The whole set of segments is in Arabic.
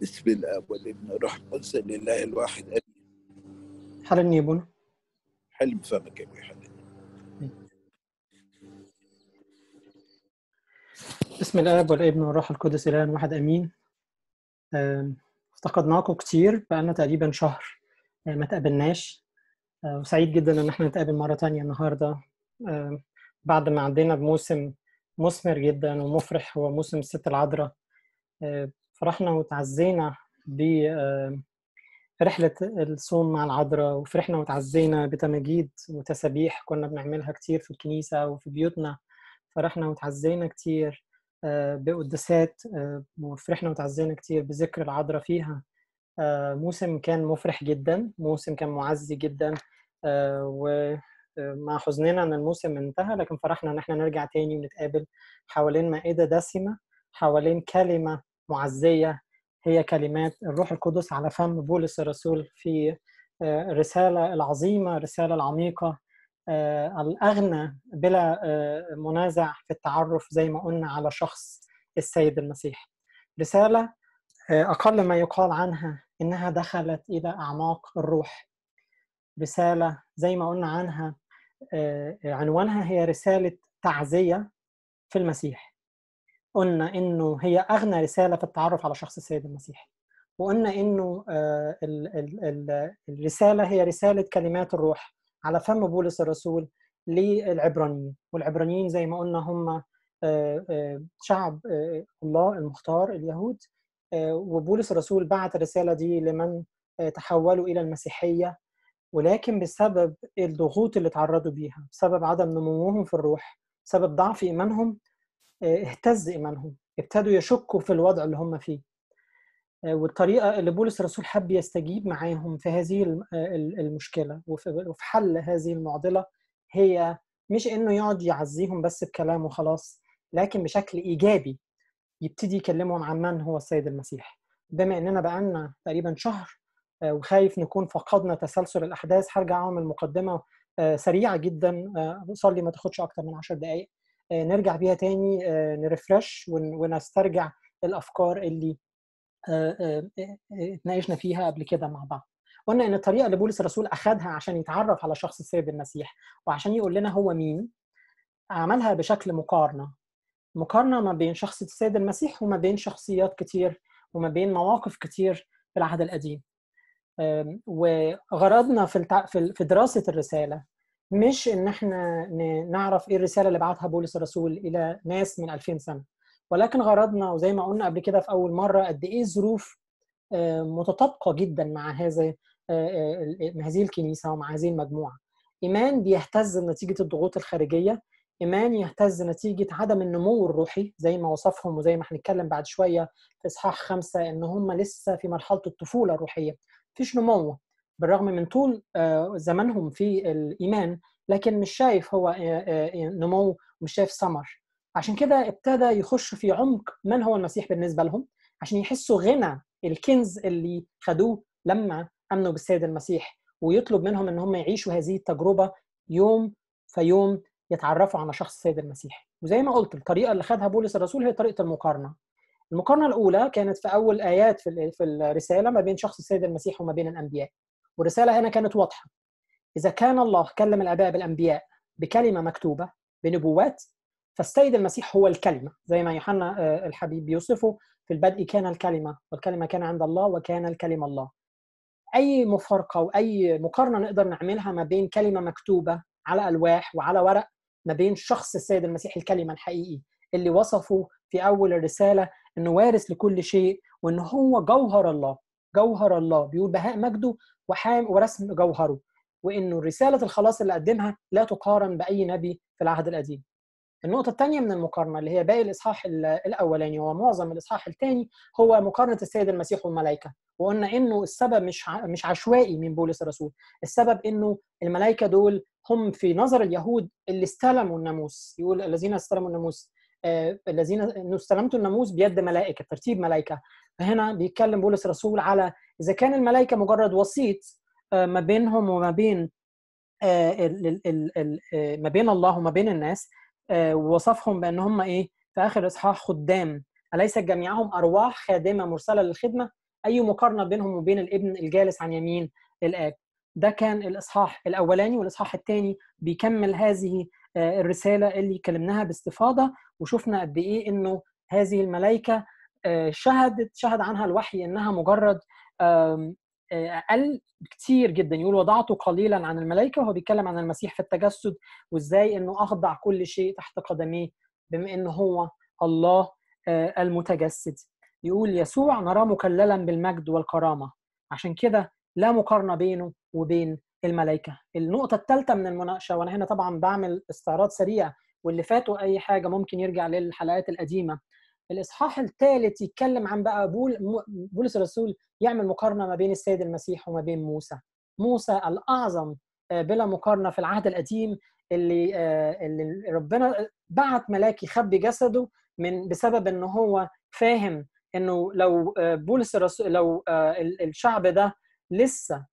بسم الله والابن روح القدس لله الواحد امين حرني يا بونا حل فمك يا ابوي حل بسم الاب والابن والروح القدس لله واحد امين افتقدناكم كتير بقالنا تقريبا شهر آه، ما تقابلناش آه، وسعيد جدا ان احنا نتقابل مره تانية النهارده بعد ما عدينا بموسم مثمر جدا ومفرح هو موسم الست العذراء فرحنا وتعزينا برحلة آه، الصوم مع العذراء وفرحنا وتعزينا بتماجيد وتسابيح كنا بنعملها كتير في الكنيسة وفي بيوتنا فرحنا وتعزينا كتير آه، بقدسات آه، وفرحنا وتعزينا كتير بذكر العذراء فيها موسم كان مفرح جدا موسم كان معزي جدا ومع حزننا ان الموسم انتهى لكن فرحنا ان احنا نرجع تاني ونتقابل حوالين مائده دسمه حوالين كلمه معزيه هي كلمات الروح القدس على فم بولس الرسول في الرساله آه، العظيمه الرساله العميقه آه، الاغنى بلا آه، منازع في التعرف زي ما قلنا على شخص السيد المسيح رساله اقل ما يقال عنها انها دخلت الى اعماق الروح رساله زي ما قلنا عنها عنوانها هي رساله تعزيه في المسيح قلنا انه هي اغنى رساله في التعرف على شخص السيد المسيح وقلنا انه آه، الرساله هي رساله كلمات الروح على فم بولس الرسول للعبرانيين والعبرانيين زي ما قلنا هم آه، آه، شعب الله المختار اليهود وبولس الرسول بعت الرساله دي لمن تحولوا الى المسيحيه ولكن بسبب الضغوط اللي تعرضوا بيها بسبب عدم نموهم في الروح بسبب ضعف ايمانهم آه، اهتز ايمانهم ابتدوا يشكوا في الوضع اللي هم فيه آه، والطريقه اللي بولس الرسول حب يستجيب معاهم في هذه آه، المشكله وفي حل هذه المعضله هي مش انه يقعد يعزيهم بس بكلام وخلاص لكن بشكل ايجابي يبتدي يكلمهم عن من هو السيد المسيح بما اننا بقالنا تقريبا شهر وخايف نكون فقدنا تسلسل الاحداث هرجع اعمل مقدمه سريعه جدا صلي ما تاخدش اكتر من 10 دقائق آه، نرجع بيها تاني آه، نرفرش ونسترجع الافكار اللي آه، اتناقشنا فيها قبل كده مع بعض قلنا ان الطريقه اللي بولس الرسول اخذها عشان يتعرف على شخص السيد المسيح وعشان يقول لنا هو مين عملها بشكل مقارنه مقارنه ما بين شخص السيد المسيح وما بين شخصيات كتير وما بين مواقف كتير في العهد القديم وغرضنا في في دراسه الرساله مش ان احنا نعرف ايه الرساله اللي بعتها بولس الرسول الى ناس من 2000 سنه ولكن غرضنا وزي ما قلنا قبل كده في اول مره قد ايه الظروف آه، متطابقه جدا مع هذا آه، آه، مع هذه الكنيسه ومع هذه المجموعه ايمان بيهتز نتيجه الضغوط الخارجيه ايمان يهتز نتيجه عدم النمو الروحي زي ما وصفهم وزي ما هنتكلم بعد شويه في اصحاح خمسه ان هم لسه في مرحله الطفوله الروحيه مفيش نمو بالرغم من طول آه، زمنهم في الايمان لكن مش شايف هو آه، آه، نمو ومش شايف ثمر عشان كده ابتدى يخش في عمق من هو المسيح بالنسبه لهم عشان يحسوا غنى الكنز اللي خدوه لما امنوا بالسيد المسيح ويطلب منهم ان هم يعيشوا هذه التجربه يوم فيوم في يتعرفوا على شخص السيد المسيح وزي ما قلت الطريقه اللي خدها بولس الرسول هي طريقه المقارنه المقارنه الاولى كانت في اول ايات في الرساله ما بين شخص السيد المسيح وما بين الانبياء والرساله هنا كانت واضحه اذا كان الله كلم الاباء بالانبياء بكلمه مكتوبه بنبوات فالسيد المسيح هو الكلمه زي ما يوحنا آه، الحبيب بيوصفه في البدء كان الكلمه والكلمه كان عند الله وكان الكلمه الله اي مفارقه واي مقارنه نقدر نعملها ما بين كلمه مكتوبه على الواح وعلى ورق ما بين شخص السيد المسيح الكلمه الحقيقي اللي وصفه في اول الرساله انه وارث لكل شيء وان هو جوهر الله جوهر الله بيقول بهاء مجده وحام ورسم جوهره وانه رساله الخلاص اللي قدمها لا تقارن باي نبي في العهد القديم النقطة الثانية من المقارنة اللي هي باقي الإصحاح الأولاني ومعظم الإصحاح الثاني هو مقارنة السيد المسيح والملائكة وقلنا إنه السبب مش مش عشوائي من بولس الرسول السبب إنه الملائكة دول هم في نظر اليهود اللي استلموا الناموس يقول الذين استلموا الناموس الذين انه استلمتوا الناموس بيد ملائكه ترتيب ملائكه فهنا بيتكلم بولس الرسول على اذا كان الملائكه مجرد وسيط آه، ما بينهم وما بين آه، آه، ما بين الله وما بين الناس ووصفهم بان هم ايه في اخر اصحاح خدام اليس جميعهم ارواح خادمه مرسله للخدمه اي مقارنه بينهم وبين الابن الجالس عن يمين الاب ده كان الاصحاح الاولاني والاصحاح الثاني بيكمل هذه آه، الرساله اللي كلمناها باستفاضه وشفنا قد ايه انه هذه الملائكه آه، شهدت شهد عنها الوحي انها مجرد آه، اقل كتير جدا يقول وضعته قليلا عن الملائكه وهو بيتكلم عن المسيح في التجسد وازاي انه اخضع كل شيء تحت قدميه بما انه هو الله المتجسد يقول يسوع نراه مكللا بالمجد والكرامه عشان كده لا مقارنه بينه وبين الملائكه النقطه الثالثه من المناقشه وانا هنا طبعا بعمل استعراض سريع واللي فاتوا اي حاجه ممكن يرجع للحلقات القديمه الاصحاح الثالث يتكلم عن بقى بول بولس الرسول يعمل مقارنه ما بين السيد المسيح وما بين موسى موسى الاعظم آه، بلا مقارنه في العهد القديم اللي آه، اللي ربنا بعت ملاك يخبي جسده من بسبب ان هو فاهم انه لو آه، بولس الرسول لو الشعب ده لسه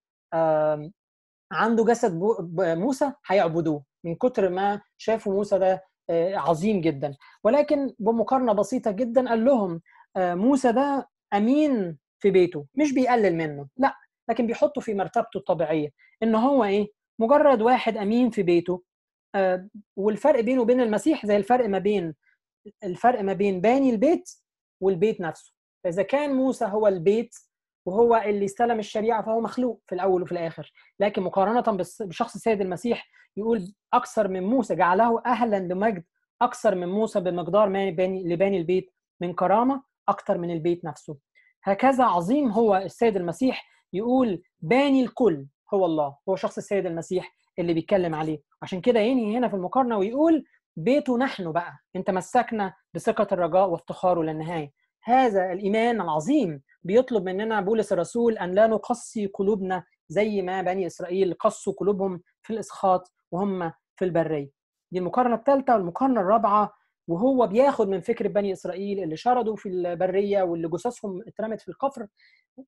عنده جسد موسى هيعبدوه من كتر ما شافوا موسى ده آه، عظيم جدا ولكن بمقارنه بسيطه جدا قال لهم آه، موسى ده امين في بيته مش بيقلل منه لا لكن بيحطه في مرتبته الطبيعيه ان هو ايه مجرد واحد امين في بيته آه، والفرق بينه وبين المسيح زي الفرق ما بين الفرق ما بين باني البيت والبيت نفسه فاذا كان موسى هو البيت وهو اللي استلم الشريعه فهو مخلوق في الاول وفي الاخر لكن مقارنه بشخص السيد المسيح يقول اكثر من موسى جعله اهلا لمجد اكثر من موسى بمقدار ما لباني البيت من كرامه اكثر من البيت نفسه هكذا عظيم هو السيد المسيح يقول باني الكل هو الله هو شخص السيد المسيح اللي بيتكلم عليه عشان كده ينهي هنا في المقارنه ويقول بيته نحن بقى انت مسكنا بثقه الرجاء وافتخاره للنهايه هذا الايمان العظيم بيطلب مننا بولس الرسول ان لا نقصي قلوبنا زي ما بني اسرائيل قصوا قلوبهم في الاسخاط وهم في البريه. دي المقارنه الثالثه والمقارنه الرابعه وهو بياخد من فكر بني اسرائيل اللي شردوا في البريه واللي جثثهم اترمت في القفر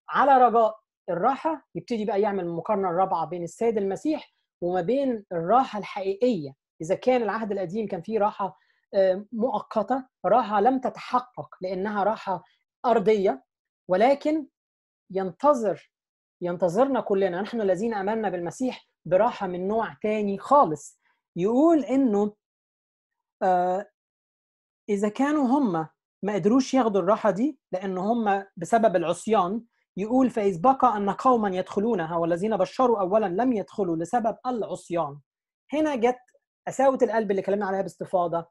على رجاء الراحه يبتدي بقى يعمل المقارنه الرابعه بين السيد المسيح وما بين الراحه الحقيقيه اذا كان العهد القديم كان فيه راحه مؤقته راحه لم تتحقق لانها راحه ارضيه ولكن ينتظر ينتظرنا كلنا نحن الذين امنا بالمسيح براحه من نوع تاني خالص يقول انه آه، اذا كانوا هم ما قدروش ياخدوا الراحه دي لان هم بسبب العصيان يقول فاذ بقى ان قوما يدخلونها والذين بشروا اولا لم يدخلوا لسبب العصيان هنا جت قساوه القلب اللي كلمنا عليها باستفاضه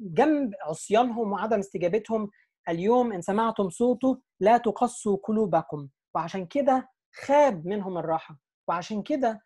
جنب عصيانهم وعدم استجابتهم اليوم إن سمعتم صوته لا تقسوا قلوبكم وعشان كده خاب منهم الراحة وعشان كده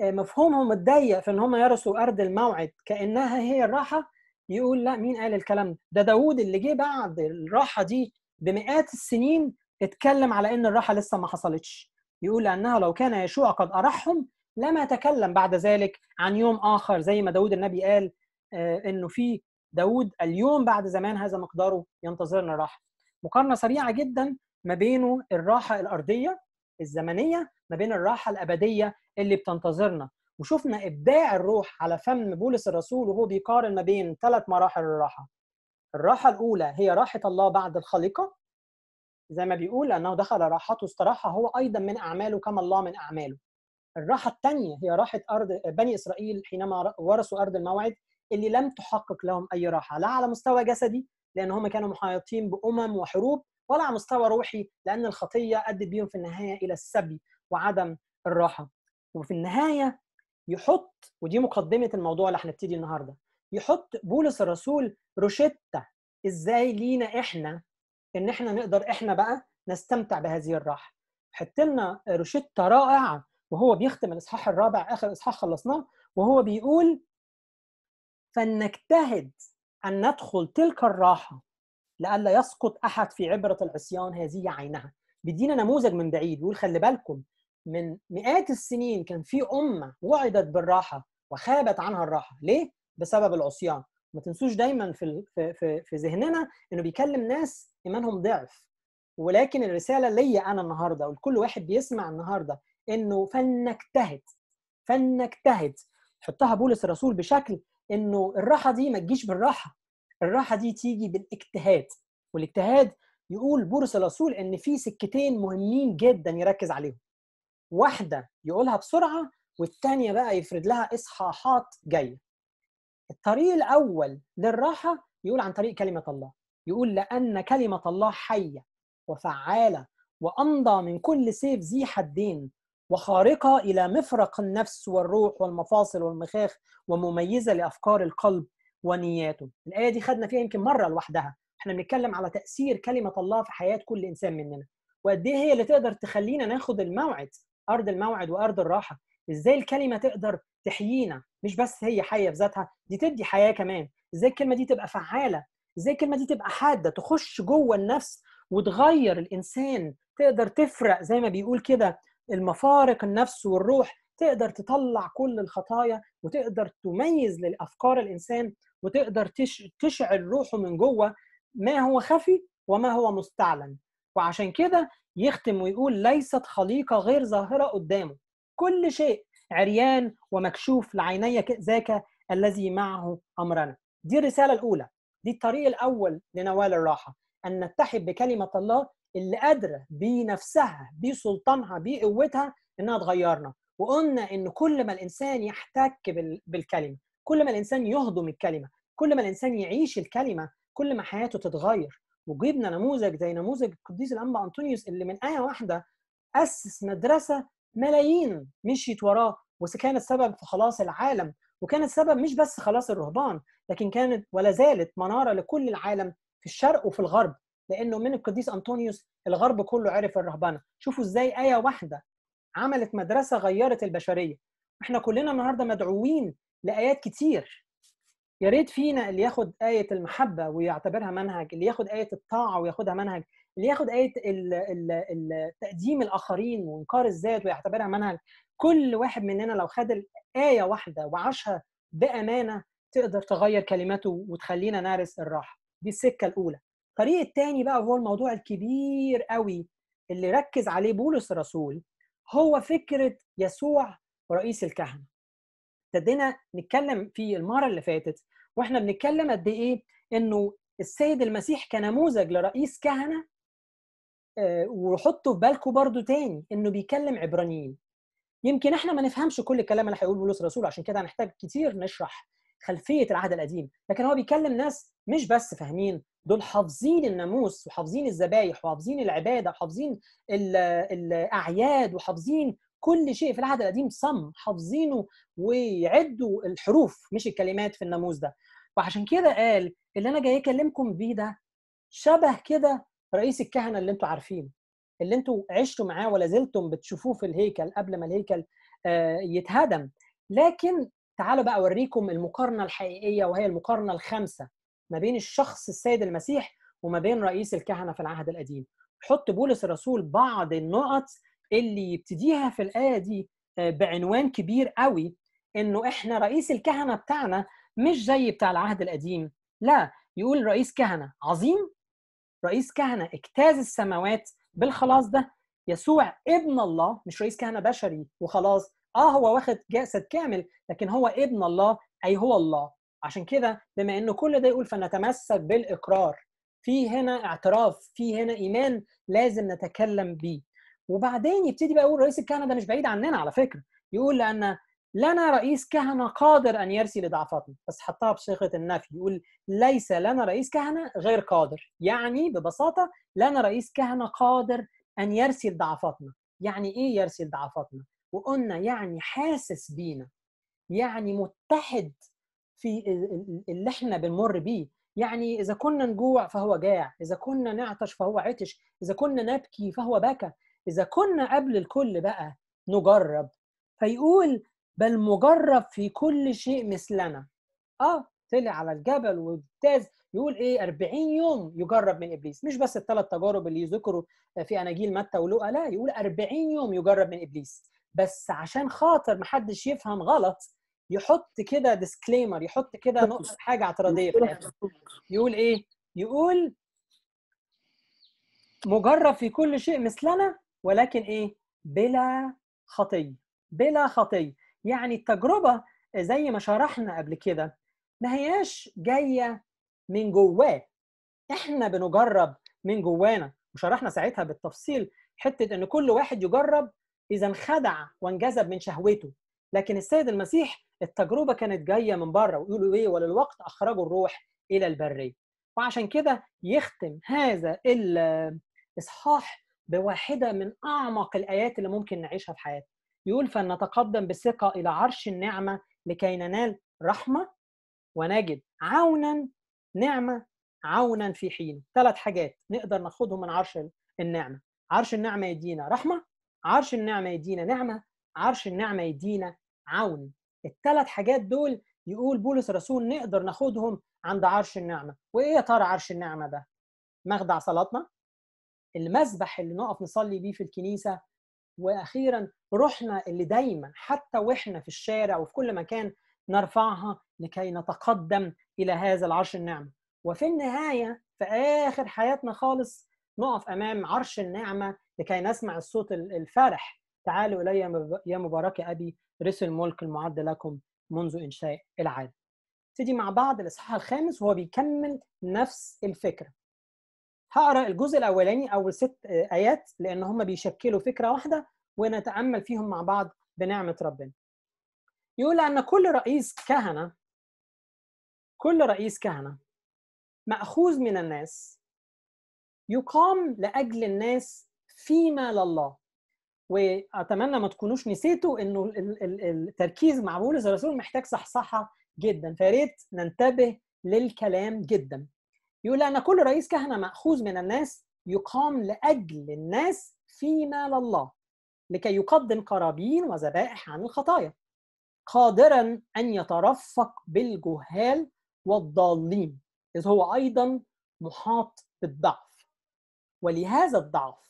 آه، مفهومهم الضيق في ان هم يرثوا ارض الموعد كانها هي الراحه يقول لا مين قال الكلام ده؟ ده داوود اللي جه بعد الراحه دي بمئات السنين اتكلم على ان الراحه لسه ما حصلتش يقول لانه لو كان يشوع قد ارحهم لما تكلم بعد ذلك عن يوم اخر زي ما داوود النبي قال آه، انه في داود اليوم بعد زمان هذا مقداره ينتظرنا راحة مقارنة سريعة جدا ما بينه الراحة الأرضية الزمنية ما بين الراحة الأبدية اللي بتنتظرنا وشفنا إبداع الروح على فم بولس الرسول وهو بيقارن ما بين ثلاث مراحل الراحة الراحة الأولى هي راحة الله بعد الخليقة زي ما بيقول أنه دخل راحته استراحة هو أيضا من أعماله كما الله من أعماله الراحة الثانية هي راحة أرض بني إسرائيل حينما ورثوا أرض الموعد اللي لم تحقق لهم اي راحه لا على مستوى جسدي لان هم كانوا محيطين بامم وحروب ولا على مستوى روحي لان الخطيه ادت بيهم في النهايه الى السبي وعدم الراحه وفي النهايه يحط ودي مقدمه الموضوع اللي هنبتدي النهارده يحط بولس الرسول روشتة ازاي لينا احنا ان احنا نقدر احنا بقى نستمتع بهذه الراحه حط لنا روشتة رائعه وهو بيختم الاصحاح الرابع اخر اصحاح خلصناه وهو بيقول فلنجتهد أن ندخل تلك الراحة لئلا يسقط أحد في عبرة العصيان هذه عينها بيدينا نموذج من بعيد بيقول خلي بالكم من مئات السنين كان في أمة وعدت بالراحة وخابت عنها الراحة ليه؟ بسبب العصيان ما تنسوش دايما في في في ذهننا انه بيكلم ناس ايمانهم ضعف ولكن الرساله ليا انا النهارده ولكل واحد بيسمع النهارده انه فلنجتهد فلنجتهد حطها بولس الرسول بشكل انه الراحه دي ما تجيش بالراحه الراحه دي تيجي بالاجتهاد والاجتهاد يقول بورس الرسول ان في سكتين مهمين جدا يركز عليهم واحده يقولها بسرعه والثانيه بقى يفرد لها اصحاحات جايه الطريق الاول للراحه يقول عن طريق كلمه الله يقول لان كلمه الله حيه وفعاله وامضى من كل سيف ذي حدين وخارقة إلى مفرق النفس والروح والمفاصل والمخاخ ومميزة لأفكار القلب ونياته الآية دي خدنا فيها يمكن مرة لوحدها احنا بنتكلم على تأثير كلمة الله في حياة كل إنسان مننا وقد إيه هي اللي تقدر تخلينا ناخد الموعد أرض الموعد وأرض الراحة إزاي الكلمة تقدر تحيينا مش بس هي حية في ذاتها دي تدي حياة كمان إزاي الكلمة دي تبقى فعالة إزاي الكلمة دي تبقى حادة تخش جوه النفس وتغير الإنسان تقدر تفرق زي ما بيقول كده المفارق النفس والروح تقدر تطلع كل الخطايا وتقدر تميز لافكار الانسان وتقدر تشعل روحه من جوه ما هو خفي وما هو مستعلن وعشان كده يختم ويقول ليست خليقه غير ظاهره قدامه كل شيء عريان ومكشوف لعيني ذاك الذي معه امرنا دي الرساله الاولى دي الطريق الاول لنوال الراحه ان نتحد بكلمه الله اللي قادره بنفسها بسلطانها بقوتها انها تغيرنا وقلنا ان كل ما الانسان يحتك بالكلمه كل ما الانسان يهضم الكلمه كل ما الانسان يعيش الكلمه كل ما حياته تتغير وجبنا نموذج زي نموذج القديس الانبا انطونيوس اللي من ايه واحده اسس مدرسه ملايين مشيت وراه وكانت سبب في خلاص العالم وكانت سبب مش بس خلاص الرهبان لكن كانت ولا زالت مناره لكل العالم في الشرق وفي الغرب لانه من القديس انطونيوس الغرب كله عرف الرهبنه شوفوا ازاي ايه واحده عملت مدرسه غيرت البشريه احنا كلنا النهارده مدعوين لايات كتير يا ريت فينا اللي ياخد آية المحبة ويعتبرها منهج، اللي ياخد آية الطاعة وياخدها منهج، اللي ياخد آية ال تقديم الآخرين وإنكار الذات ويعتبرها منهج، كل واحد مننا لو خد آية واحدة وعاشها بأمانة تقدر تغير كلماته وتخلينا نارس الراحة، دي السكة الأولى، الطريق الثاني بقى وهو الموضوع الكبير قوي اللي ركز عليه بولس الرسول هو فكره يسوع ورئيس الكهنه ابتدينا نتكلم في المره اللي فاتت واحنا بنتكلم قد ايه انه السيد المسيح كنموذج لرئيس كهنه آه، وحطوا في بالكم برضو تاني انه بيكلم عبرانيين يمكن احنا ما نفهمش كل الكلام اللي هيقول بولس الرسول عشان كده هنحتاج كتير نشرح خلفيه العهد القديم لكن هو بيكلم ناس مش بس فاهمين دول حافظين الناموس وحافظين الذبايح وحافظين العباده وحافظين الاعياد وحافظين كل شيء في العهد القديم صم حافظينه ويعدوا الحروف مش الكلمات في الناموس ده وعشان كده قال اللي انا جاي اكلمكم بيه ده شبه كده رئيس الكهنه اللي انتوا عارفينه اللي انتوا عشتوا معاه ولا زلتم بتشوفوه في الهيكل قبل ما الهيكل آه، يتهدم لكن تعالوا بقى اوريكم المقارنه الحقيقيه وهي المقارنه الخامسه ما بين الشخص السيد المسيح وما بين رئيس الكهنه في العهد القديم حط بولس الرسول بعض النقط اللي يبتديها في الايه دي آه، بعنوان كبير قوي انه احنا رئيس الكهنه بتاعنا مش زي بتاع العهد القديم لا يقول رئيس كهنه عظيم رئيس كهنه اجتاز السماوات بالخلاص ده يسوع ابن الله مش رئيس كهنه بشري وخلاص اه هو واخد جسد كامل لكن هو ابن الله اي هو الله عشان كده بما انه كل ده يقول فنتمسك بالاقرار في هنا اعتراف في هنا ايمان لازم نتكلم بيه وبعدين يبتدي بقى يقول رئيس الكهنه ده مش بعيد عننا على فكره يقول لان لنا رئيس كهنه قادر ان يرسي لضعفاتنا بس حطها بصيغه النفي يقول ليس لنا رئيس كهنه غير قادر يعني ببساطه لنا رئيس كهنه قادر ان يرسي لضعفاتنا يعني ايه يرسي لضعفاتنا وقلنا يعني حاسس بينا يعني متحد في اللي احنا بنمر بيه يعني إذا كنا نجوع فهو جاع إذا كنا نعطش فهو عطش إذا كنا نبكي فهو بكى إذا كنا قبل الكل بقى نجرب فيقول بل مجرب في كل شيء مثلنا اه طلع على الجبل وابتاز يقول ايه 40 يوم يجرب من ابليس مش بس الثلاث تجارب اللي ذكروا في اناجيل متى ولوقا لا يقول 40 يوم يجرب من ابليس بس عشان خاطر محدش يفهم غلط يحط كده ديسكليمر يحط كده نقطه حاجه اعتراضيه في الاخر يقول ايه يقول مجرب في كل شيء مثلنا ولكن ايه بلا خطيه بلا خطيه يعني التجربه زي ما شرحنا قبل كده ما هياش جايه من جواه احنا بنجرب من جوانا وشرحنا ساعتها بالتفصيل حته ان كل واحد يجرب اذا خدع وانجذب من شهوته لكن السيد المسيح التجربه كانت جايه من بره ويقولوا ايه وللوقت اخرجوا الروح الى البريه وعشان كده يختم هذا الاصحاح بواحده من اعمق الايات اللي ممكن نعيشها في حياتنا يقول فلنتقدم بثقه الى عرش النعمه لكي ننال رحمه ونجد عونا نعمه عونا في حين ثلاث حاجات نقدر ناخدهم من عرش النعمه عرش النعمه يدينا رحمه عرش النعمه يدينا نعمه عرش النعمه يدينا عون الثلاث حاجات دول يقول بولس الرسول نقدر ناخدهم عند عرش النعمه وايه يا ترى عرش النعمه ده مخدع صلاتنا المسبح اللي نقف نصلي بيه في الكنيسه واخيرا روحنا اللي دايما حتى واحنا في الشارع وفي كل مكان نرفعها لكي نتقدم الى هذا العرش النعمه وفي النهايه في اخر حياتنا خالص نقف امام عرش النعمه لكي نسمع الصوت الفارح تعالوا إلي يا مبارك أبي رس الملك المعد لكم منذ إنشاء العالم نبتدي مع بعض الإصحاح الخامس وهو بيكمل نفس الفكرة هقرا الجزء الاولاني اول ست ايات لان هم بيشكلوا فكره واحده ونتامل فيهم مع بعض بنعمه ربنا. يقول ان كل رئيس كهنه كل رئيس كهنه ماخوذ من الناس يقام لاجل الناس فيما لله واتمنى ما تكونوش نسيتوا انه التركيز مع بولس الرسول محتاج صحصحه جدا فياريت ننتبه للكلام جدا يقول ان كل رئيس كهنه ماخوذ من الناس يقام لاجل الناس فيما لله لكي يقدم قرابين وذبائح عن الخطايا قادرا ان يترفق بالجهال والضالين اذ هو ايضا محاط بالضعف ولهذا الضعف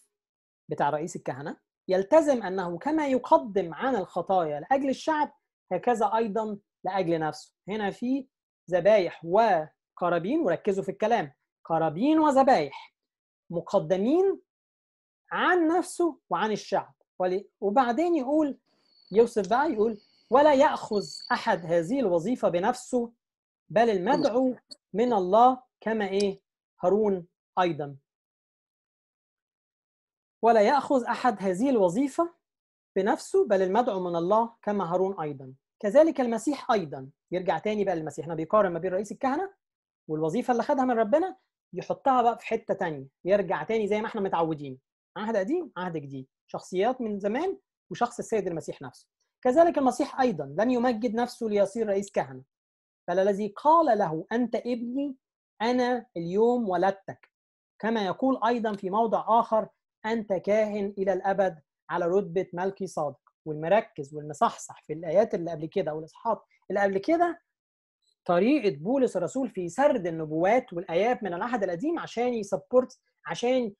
بتاع رئيس الكهنه يلتزم انه كما يقدم عن الخطايا لاجل الشعب هكذا ايضا لاجل نفسه هنا في ذبايح وقرابين وركزوا في الكلام قرابين وذبايح مقدمين عن نفسه وعن الشعب وبعدين يقول يوسف بقى يقول ولا ياخذ احد هذه الوظيفه بنفسه بل المدعو من الله كما ايه هارون ايضا ولا يأخذ أحد هذه الوظيفة بنفسه بل المدعو من الله كما هارون أيضا كذلك المسيح أيضا يرجع تاني بقى للمسيح احنا بيقارن ما بين رئيس الكهنة والوظيفة اللي خدها من ربنا يحطها بقى في حتة تانية يرجع تاني زي ما احنا متعودين عهد قديم عهد جديد شخصيات من زمان وشخص السيد المسيح نفسه كذلك المسيح أيضا لم يمجد نفسه ليصير رئيس كهنة بل الذي قال له أنت ابني أنا اليوم ولدتك كما يقول أيضا في موضع آخر انت كاهن الى الابد على رتبه ملكي صادق والمركز والمصحصح في الايات اللي قبل كده والاصحاح اللي قبل كده طريقه بولس الرسول في سرد النبوات والايات من العهد القديم عشان يسبورت عشان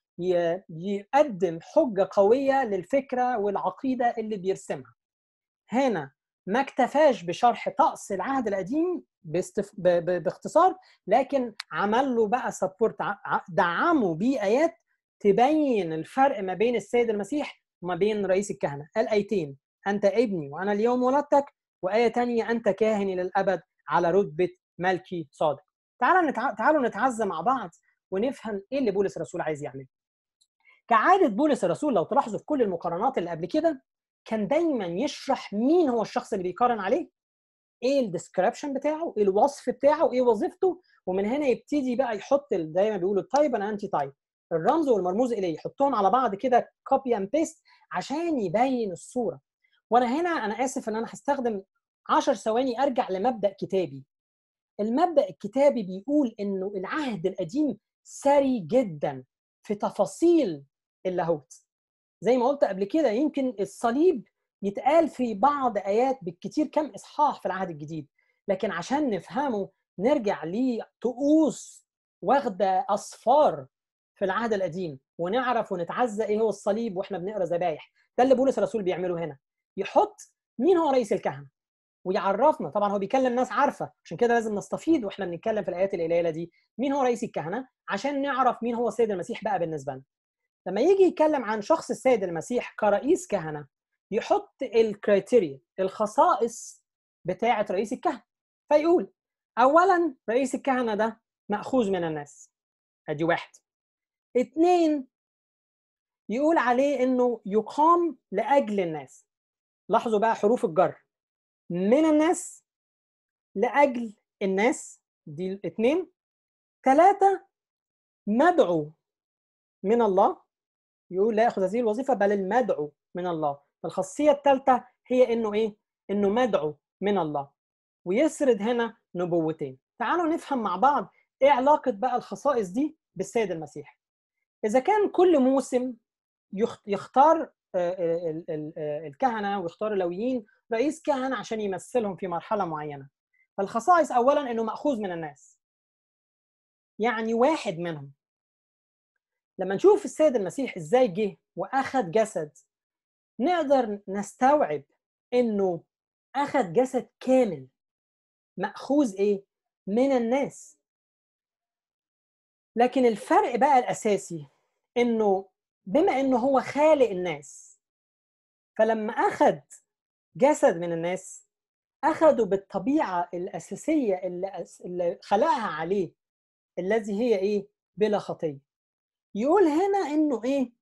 يقدم حجه قويه للفكره والعقيده اللي بيرسمها هنا ما اكتفاش بشرح طقس العهد القديم باستف... ب... ب... باختصار لكن عمل له بقى سبورت دعمه بايات تبين الفرق ما بين السيد المسيح وما بين رئيس الكهنه قال ايتين انت ابني وانا اليوم ولدتك وايه تانية انت كاهن الى الابد على رتبه ملكي صادق تعالوا نتع... تعالوا نتعزى مع بعض ونفهم ايه اللي بولس الرسول عايز يعمله كعاده بولس الرسول لو تلاحظوا في كل المقارنات اللي قبل كده كان دايما يشرح مين هو الشخص اللي بيقارن عليه ايه الديسكربشن بتاعه ايه الوصف بتاعه ايه وظيفته ومن هنا يبتدي بقى يحط دايما بيقولوا تايب انا انتي تايب الرمز والمرموز اليه يحطهم على بعض كده كوبي اند بيست عشان يبين الصوره وانا هنا انا اسف ان انا هستخدم 10 ثواني ارجع لمبدا كتابي المبدا الكتابي بيقول انه العهد القديم سري جدا في تفاصيل اللاهوت زي ما قلت قبل كده يمكن الصليب يتقال في بعض ايات بالكتير كم اصحاح في العهد الجديد لكن عشان نفهمه نرجع لطقوس واخده اصفار في العهد القديم ونعرف ونتعزى ايه هو الصليب واحنا بنقرا ذبايح ده اللي بولس الرسول بيعمله هنا يحط مين هو رئيس الكهنه ويعرفنا طبعا هو بيكلم ناس عارفه عشان كده لازم نستفيض واحنا بنتكلم في الايات القليله دي مين هو رئيس الكهنه عشان نعرف مين هو السيد المسيح بقى بالنسبه لنا لما يجي يتكلم عن شخص السيد المسيح كرئيس كهنه يحط الكريتيريا الخصائص بتاعه رئيس الكهنه فيقول اولا رئيس الكهنه ده ماخوذ من الناس ادي واحد اثنين يقول عليه انه يقام لاجل الناس لاحظوا بقى حروف الجر من الناس لاجل الناس دي الاثنين ثلاثه مدعو من الله يقول لا ياخذ هذه الوظيفه بل المدعو من الله الخاصيه الثالثه هي انه ايه انه مدعو من الله ويسرد هنا نبوتين تعالوا نفهم مع بعض ايه علاقه بقى الخصائص دي بالسيد المسيح اذا كان كل موسم يختار آه، آه، آه، الكهنه ويختار اللويين رئيس كهنه عشان يمثلهم في مرحله معينه فالخصائص اولا انه ماخوذ من الناس يعني واحد منهم لما نشوف السيد المسيح ازاي جه واخذ جسد نقدر نستوعب انه اخذ جسد كامل ماخوذ ايه من الناس لكن الفرق بقى الاساسي انه بما انه هو خالق الناس فلما اخذ جسد من الناس اخذوا بالطبيعه الاساسيه اللي, اللي خلقها عليه الذي هي ايه بلا خطيه يقول هنا انه ايه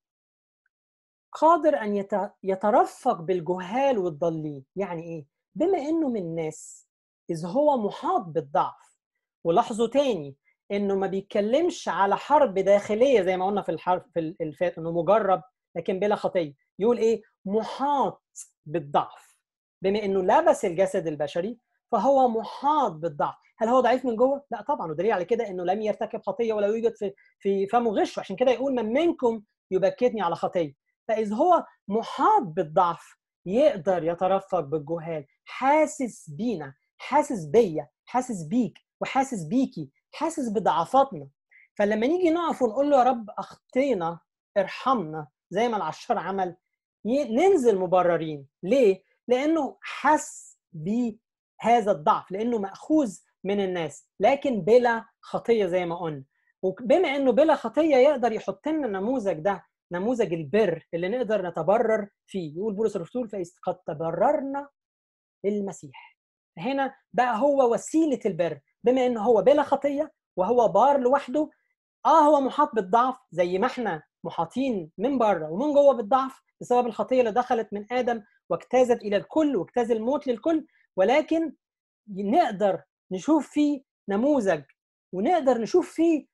قادر ان يترفق بالجهال والضالين يعني ايه بما انه من الناس اذ هو محاط بالضعف ولاحظوا تاني انه ما بيتكلمش على حرب داخليه زي ما قلنا في الحرب في الفات انه مجرب لكن بلا خطيه يقول ايه محاط بالضعف بما انه لبس الجسد البشري فهو محاط بالضعف هل هو ضعيف من جوه لا طبعا ودليل على كده انه لم يرتكب خطيه ولا يوجد في في فمه غش عشان كده يقول من منكم يبكتني على خطيه فاذ هو محاط بالضعف يقدر يترفق بالجهال حاسس بينا حاسس بيا حاسس بيك وحاسس بيكي حاسس بضعفاتنا فلما نيجي نقف ونقول له يا رب اخطينا ارحمنا زي ما العشار عمل ننزل مبررين ليه لانه حس بهذا الضعف لانه ماخوذ من الناس لكن بلا خطيه زي ما قلنا وبما انه بلا خطيه يقدر يحط لنا النموذج ده نموذج البر اللي نقدر نتبرر فيه يقول بولس الرسول قد تبررنا للمسيح هنا بقى هو وسيله البر بما انه هو بلا خطيه وهو بار لوحده اه هو محاط بالضعف زي ما احنا محاطين من بره ومن جوه بالضعف بسبب الخطيه اللي دخلت من ادم واجتازت الى الكل واجتاز الموت للكل ولكن نقدر نشوف فيه نموذج ونقدر نشوف فيه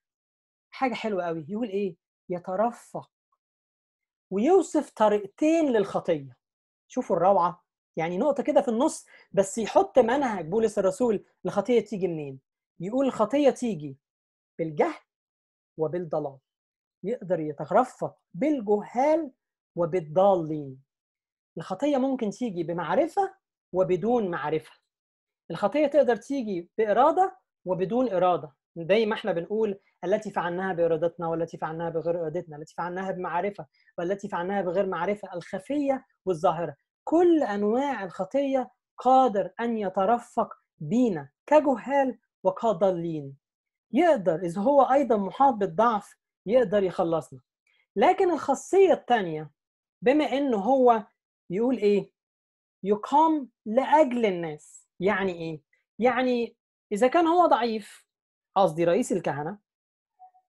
حاجه حلوه قوي يقول ايه يترفق ويوصف طريقتين للخطيه شوفوا الروعه يعني نقطه كده في النص بس يحط منهج بولس الرسول الخطيه تيجي منين يقول الخطيه تيجي بالجهل وبالضلال يقدر يترفق بالجهال وبالضالين الخطيه ممكن تيجي بمعرفه وبدون معرفه الخطيه تقدر تيجي باراده وبدون اراده زي ما احنا بنقول التي فعلناها بارادتنا والتي فعلناها بغير ارادتنا التي فعلناها بمعرفه والتي فعلناها بغير معرفه الخفيه والظاهره كل انواع الخطيه قادر ان يترفق بينا كجهال وكضالين يقدر اذا هو ايضا محاط بالضعف يقدر يخلصنا لكن الخاصيه الثانيه بما انه هو يقول ايه يقام لاجل الناس يعني ايه يعني اذا كان هو ضعيف قصدي رئيس الكهنه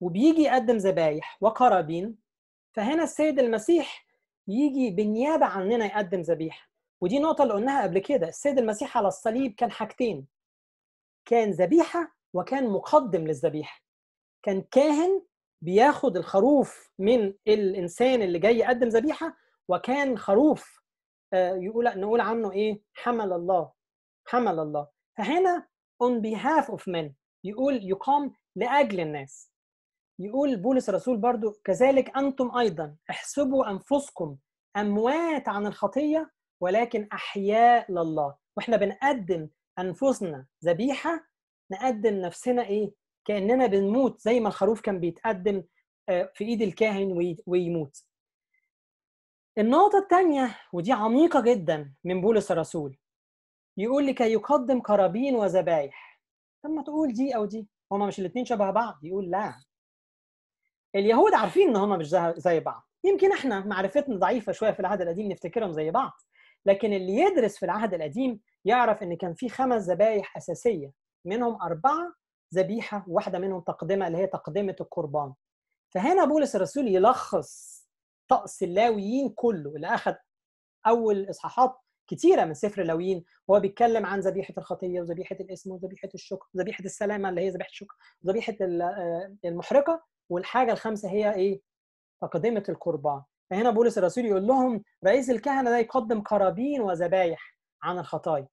وبيجي يقدم ذبايح وقرابين فهنا السيد المسيح يجي بالنيابه عننا يقدم ذبيحه ودي النقطه اللي قلناها قبل كده السيد المسيح على الصليب كان حاجتين كان ذبيحه وكان مقدم للذبيحه كان كاهن بياخد الخروف من الانسان اللي جاي يقدم ذبيحه وكان خروف آه، يقول نقول عنه ايه حمل الله حمل الله فهنا on behalf of men يقول يقام لاجل الناس يقول بولس الرسول برضو كذلك أنتم أيضا احسبوا أنفسكم أموات عن الخطية ولكن أحياء لله وإحنا بنقدم أنفسنا ذبيحة نقدم نفسنا إيه كأننا بنموت زي ما الخروف كان بيتقدم آه، في إيد الكاهن ويموت النقطة الثانية ودي عميقة جدا من بولس الرسول يقول لكي يقدم قرابين وذبايح طب ما تقول دي أو دي هما مش الاتنين شبه بعض يقول لا اليهود عارفين ان هم مش زي بعض يمكن احنا معرفتنا ضعيفه شويه في العهد القديم نفتكرهم زي بعض لكن اللي يدرس في العهد القديم يعرف ان كان في خمس ذبايح اساسيه منهم اربعه ذبيحه واحده منهم تقدمه اللي هي تقدمه القربان فهنا بولس الرسول يلخص طقس اللاويين كله اللي اخذ اول اصحاحات كتيره من سفر اللاويين هو بيتكلم عن ذبيحه الخطيه وذبيحه الاسم وذبيحه الشكر وذبيحه السلامه اللي هي ذبيحه الشكر وذبيحه آه، المحرقه والحاجه الخامسه هي ايه؟ أقدمة القربان فهنا بولس الرسول يقول لهم رئيس الكهنه ده يقدم قرابين وذبايح عن الخطايا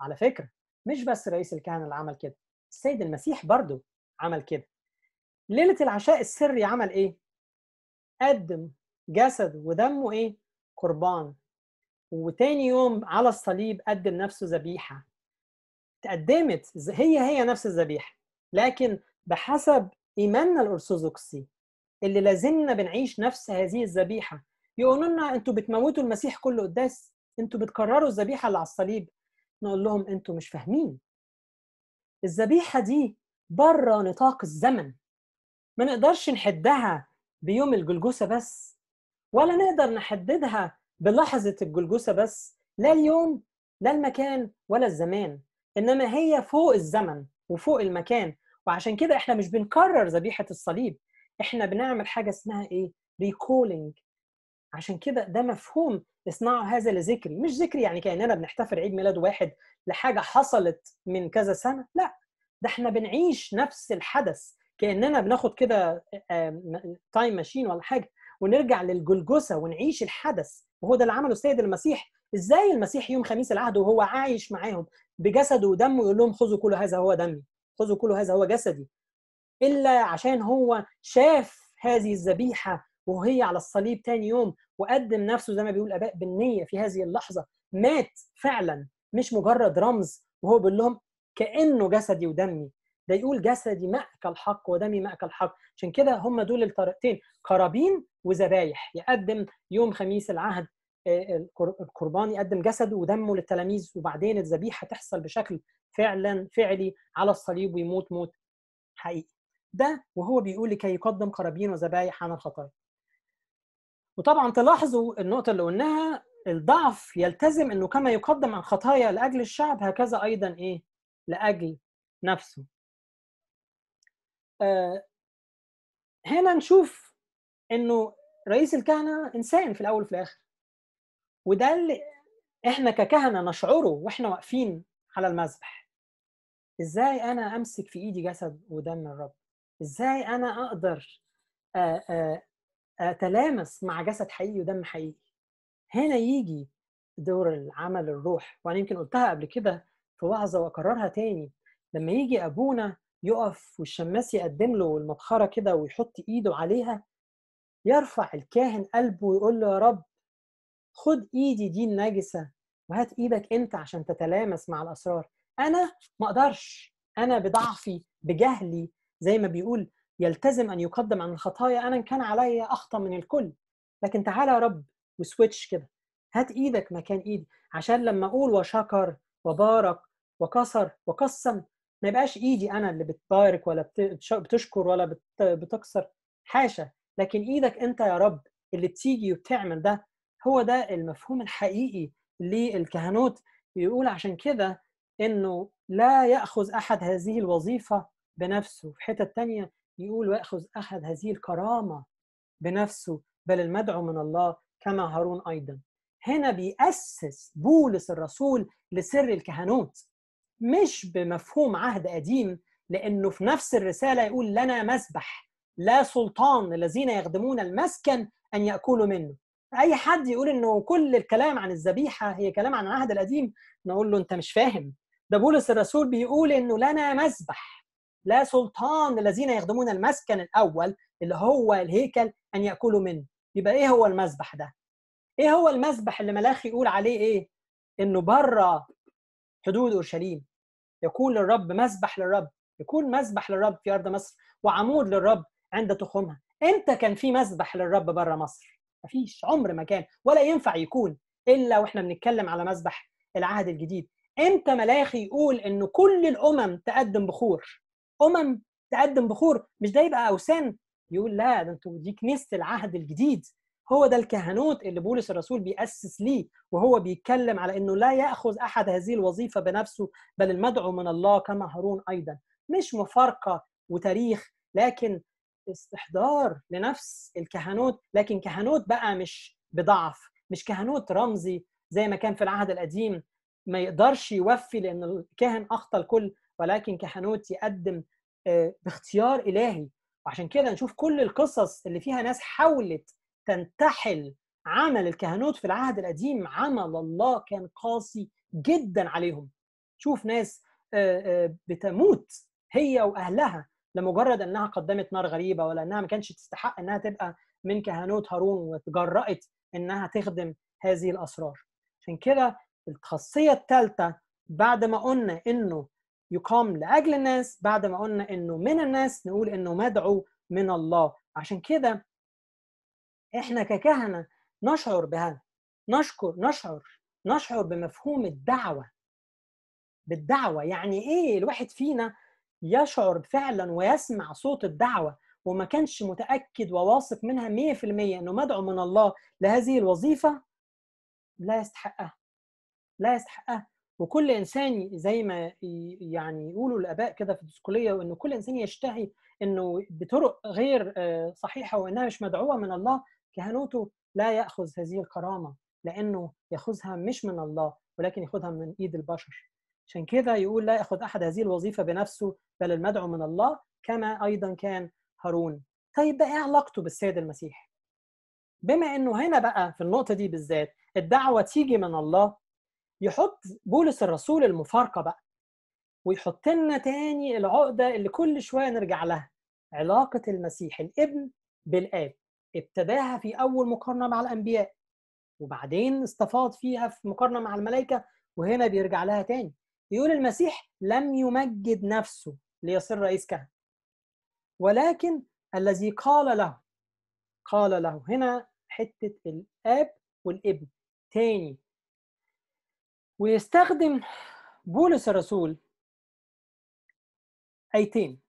على فكره مش بس رئيس الكهنه اللي عمل كده السيد المسيح برضه عمل كده ليله العشاء السري عمل ايه قدم جسد ودمه ايه قربان وتاني يوم على الصليب قدم نفسه ذبيحه تقدمت هي هي نفس الذبيحه لكن بحسب ايماننا الارثوذكسي اللي لازلنا بنعيش نفس هذه الذبيحه يقولوا لنا انتوا بتموتوا المسيح كله قداس انتوا بتكرروا الذبيحه اللي على الصليب نقول لهم انتوا مش فاهمين الذبيحه دي بره نطاق الزمن ما نقدرش نحدها بيوم الجلجوسه بس ولا نقدر نحددها بلحظه الجلجوسه بس لا اليوم لا المكان ولا الزمان انما هي فوق الزمن وفوق المكان وعشان كده احنا مش بنكرر ذبيحه الصليب احنا بنعمل حاجه اسمها ايه ريكولينج عشان كده ده مفهوم اصنعوا هذا لذكري مش ذكري يعني كاننا بنحتفل عيد ميلاد واحد لحاجه حصلت من كذا سنه لا ده احنا بنعيش نفس الحدث كاننا بناخد كده تايم آه، ماشين ولا حاجه ونرجع للجلجسه ونعيش الحدث وهو ده اللي عمله السيد المسيح ازاي المسيح يوم خميس العهد وهو عايش معاهم بجسده ودمه يقول لهم خذوا كل هذا هو دمي خذوا كل هذا هو جسدي الا عشان هو شاف هذه الذبيحه وهي على الصليب تاني يوم وقدم نفسه زي ما بيقول اباء بالنيه في هذه اللحظه مات فعلا مش مجرد رمز وهو بيقول لهم كانه جسدي ودمي ده يقول جسدي ماكل حق ودمي ماكل حق عشان كده هم دول الطريقتين قرابين وذبايح يقدم يوم خميس العهد آه، القربان يقدم جسده ودمه للتلاميذ وبعدين الذبيحه تحصل بشكل فعلا فعلي على الصليب ويموت موت حقيقي ده وهو بيقول لكي يقدم قرابين وذبايح عن الخطايا وطبعا تلاحظوا النقطه اللي قلناها الضعف يلتزم انه كما يقدم عن خطايا لاجل الشعب هكذا ايضا ايه لاجل نفسه آه هنا نشوف انه رئيس الكهنه انسان في الاول وفي الاخر وده اللي احنا ككهنه نشعره واحنا واقفين على المذبح ازاي انا امسك في ايدي جسد ودم الرب ازاي انا اقدر آه، آه، اتلامس مع جسد حقيقي ودم حقيقي هنا يجي دور العمل الروح وانا يمكن قلتها قبل كده في وعظه واكررها تاني لما يجي ابونا يقف والشماس يقدم له المبخره كده ويحط ايده عليها يرفع الكاهن قلبه ويقول له يا رب خد ايدي دي النجسه وهات ايدك انت عشان تتلامس مع الاسرار انا ما اقدرش انا بضعفي بجهلي زي ما بيقول يلتزم ان يقدم عن الخطايا انا ان كان عليا اخطا من الكل لكن تعالى يا رب وسويتش كده هات ايدك مكان ايدي عشان لما اقول وشكر وبارك وكسر وقسم ما يبقاش ايدي انا اللي بتبارك ولا بتشكر ولا بتكسر حاشا لكن ايدك انت يا رب اللي بتيجي وبتعمل ده هو ده المفهوم الحقيقي للكهنوت بيقول عشان كده انه لا ياخذ احد هذه الوظيفه بنفسه في حته تانية يقول وياخذ احد هذه الكرامه بنفسه بل المدعو من الله كما هارون ايضا هنا بيأسس بولس الرسول لسر الكهنوت مش بمفهوم عهد قديم لانه في نفس الرساله يقول لنا مسبح لا سلطان الذين يخدمون المسكن ان ياكلوا منه اي حد يقول انه كل الكلام عن الذبيحه هي كلام عن العهد القديم نقول له انت مش فاهم ده بولس الرسول بيقول انه لنا مذبح لا سلطان للذين يخدمون المسكن الاول اللي هو الهيكل ان ياكلوا منه يبقى ايه هو المذبح ده ايه هو المذبح اللي ملاخي يقول عليه ايه انه بره حدود اورشليم يكون للرب مذبح للرب يكون مذبح للرب في ارض مصر وعمود للرب عند تخومها امتى كان في مذبح للرب بره مصر مفيش عمر ما كان ولا ينفع يكون الا واحنا بنتكلم على مسبح العهد الجديد امتى ملاخي يقول ان كل الامم تقدم بخور امم تقدم بخور مش ده يبقى اوثان يقول لا ده انتوا دي كنيسه العهد الجديد هو ده الكهنوت اللي بولس الرسول بيأسس ليه وهو بيتكلم على انه لا ياخذ احد هذه الوظيفه بنفسه بل المدعو من الله كما هارون ايضا مش مفارقه وتاريخ لكن استحضار لنفس الكهنوت لكن كهنوت بقى مش بضعف مش كهنوت رمزي زي ما كان في العهد القديم ما يقدرش يوفي لان الكاهن اخطا الكل ولكن كهنوت يقدم آه، باختيار الهي وعشان كده نشوف كل القصص اللي فيها ناس حاولت تنتحل عمل الكهنوت في العهد القديم عمل الله كان قاسي جدا عليهم شوف ناس آه، آه، بتموت هي واهلها لمجرد انها قدمت نار غريبه ولا انها ما كانش تستحق انها تبقى من كهنوت هارون وتجرأت انها تخدم هذه الاسرار عشان كده الخاصيه الثالثه بعد ما قلنا انه يقام لاجل الناس بعد ما قلنا انه من الناس نقول انه مدعو من الله عشان كده احنا ككهنه نشعر بهذا نشكر نشعر نشعر بمفهوم الدعوه بالدعوه يعني ايه الواحد فينا يشعر فعلا ويسمع صوت الدعوه وما كانش متاكد وواثق منها 100% انه مدعو من الله لهذه الوظيفه لا يستحقها لا يستحقها وكل انسان زي ما يعني يقولوا الاباء كده في الدسكوليه وانه كل انسان يشتهي انه بطرق غير آه، صحيحه وانها مش مدعوه من الله كهنوته لا ياخذ هذه الكرامه لانه ياخذها مش من الله ولكن ياخذها من ايد البشر عشان كده يقول لا ياخذ احد هذه الوظيفه بنفسه بل المدعو من الله كما ايضا كان هارون طيب ده ايه علاقته بالسيد المسيح بما انه هنا بقى في النقطه دي بالذات الدعوه تيجي من الله يحط بولس الرسول المفارقه بقى ويحط لنا تاني العقده اللي كل شويه نرجع لها علاقه المسيح الابن بالاب ابتداها في اول مقارنه مع الانبياء وبعدين استفاض فيها في مقارنه مع الملائكه وهنا بيرجع لها تاني يقول المسيح لم يمجد نفسه ليصير رئيس كهنة ولكن الذي قال له قال له هنا حتة الآب والابن تاني ويستخدم بولس الرسول آيتين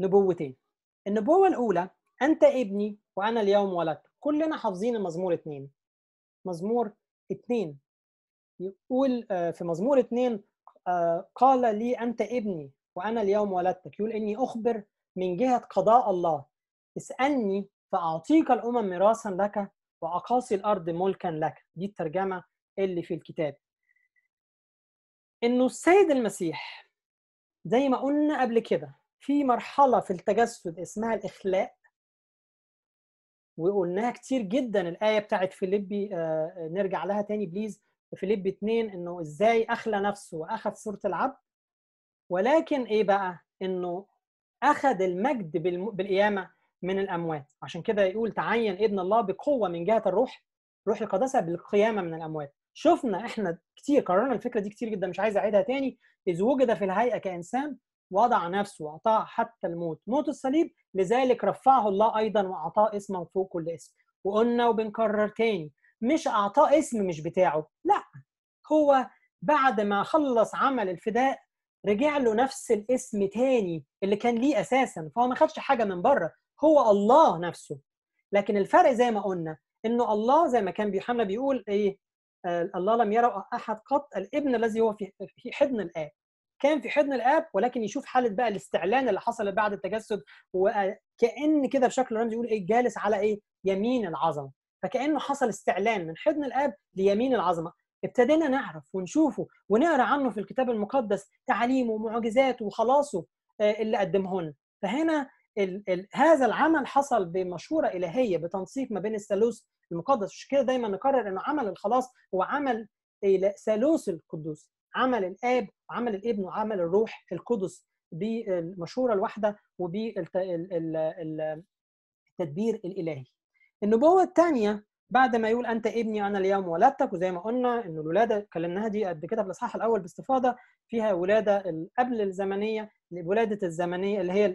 نبوتين النبوة الأولى أنت ابني وأنا اليوم ولدت كلنا حافظين المزمور اتنين مزمور اتنين يقول آه، في مزمور اتنين قال لي أنت ابني وأنا اليوم ولدتك يقول إني أخبر من جهة قضاء الله اسألني فأعطيك الأمم ميراثا لك وأقاصي الأرض ملكا لك دي الترجمة اللي في الكتاب إنه السيد المسيح زي ما قلنا قبل كده في مرحلة في التجسد اسمها الإخلاء وقلناها كتير جدا الآية بتاعت فيليبي آه، آه، نرجع لها تاني بليز فيليب 2 انه ازاي اخلى نفسه واخذ صوره العبد ولكن ايه بقى انه اخذ المجد بالقيامه من الاموات عشان كده يقول تعين ابن الله بقوه من جهه الروح روح القداسه بالقيامه من الاموات شفنا احنا كتير قررنا الفكره دي كتير جدا مش عايز اعيدها تاني اذ وجد في الهيئه كانسان وضع نفسه واعطاه حتى الموت موت الصليب لذلك رفعه الله ايضا واعطاه اسما فوق كل اسم وقلنا وبنكرر تاني مش اعطاه اسم مش بتاعه لا هو بعد ما خلص عمل الفداء رجع له نفس الاسم تاني اللي كان ليه اساسا فهو ما خدش حاجه من بره هو الله نفسه لكن الفرق زي ما قلنا انه الله زي ما كان بيحمى بيقول ايه آه الله لم يرى احد قط الابن الذي هو في حضن الاب كان في حضن الاب ولكن يشوف حاله بقى الاستعلان اللي حصل بعد التجسد وكان كده بشكل رمزي يقول ايه جالس على ايه يمين العظمه فكانه حصل استعلان من حضن الاب ليمين العظمه ابتدينا نعرف ونشوفه ونقرا عنه في الكتاب المقدس تعاليمه ومعجزاته وخلاصه آه، اللي قدمه لنا فهنا الـ الـ هذا العمل حصل بمشوره الهيه بتنسيق ما بين الثالوث المقدس عشان كده دايما نكرر انه عمل الخلاص هو عمل ثالوث القدوس عمل الاب وعمل الابن وعمل الروح القدس بالمشوره الواحده وبالتدبير الالهي النبوة الثانية بعد ما يقول أنت ابني أنا اليوم ولدتك وزي ما قلنا إن الولادة اتكلمناها دي قد كده في الإصحاح الأول باستفاضة فيها ولادة قبل الزمنية ولادة الزمنية اللي هي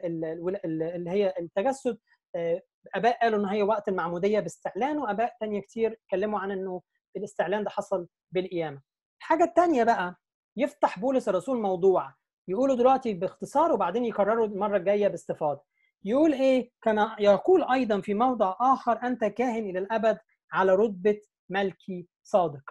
اللي هي التجسد آه، اباء قالوا ان هي وقت المعموديه باستعلان واباء تانية كتير اتكلموا عن انه الاستعلان ده حصل بالقيامه. الحاجه التانية بقى يفتح بولس الرسول موضوع يقولوا دلوقتي باختصار وبعدين يكرروا المره الجايه باستفاضه. يقول ايه كان يقول ايضا في موضع اخر انت كاهن الى الابد على رتبه ملكي صادق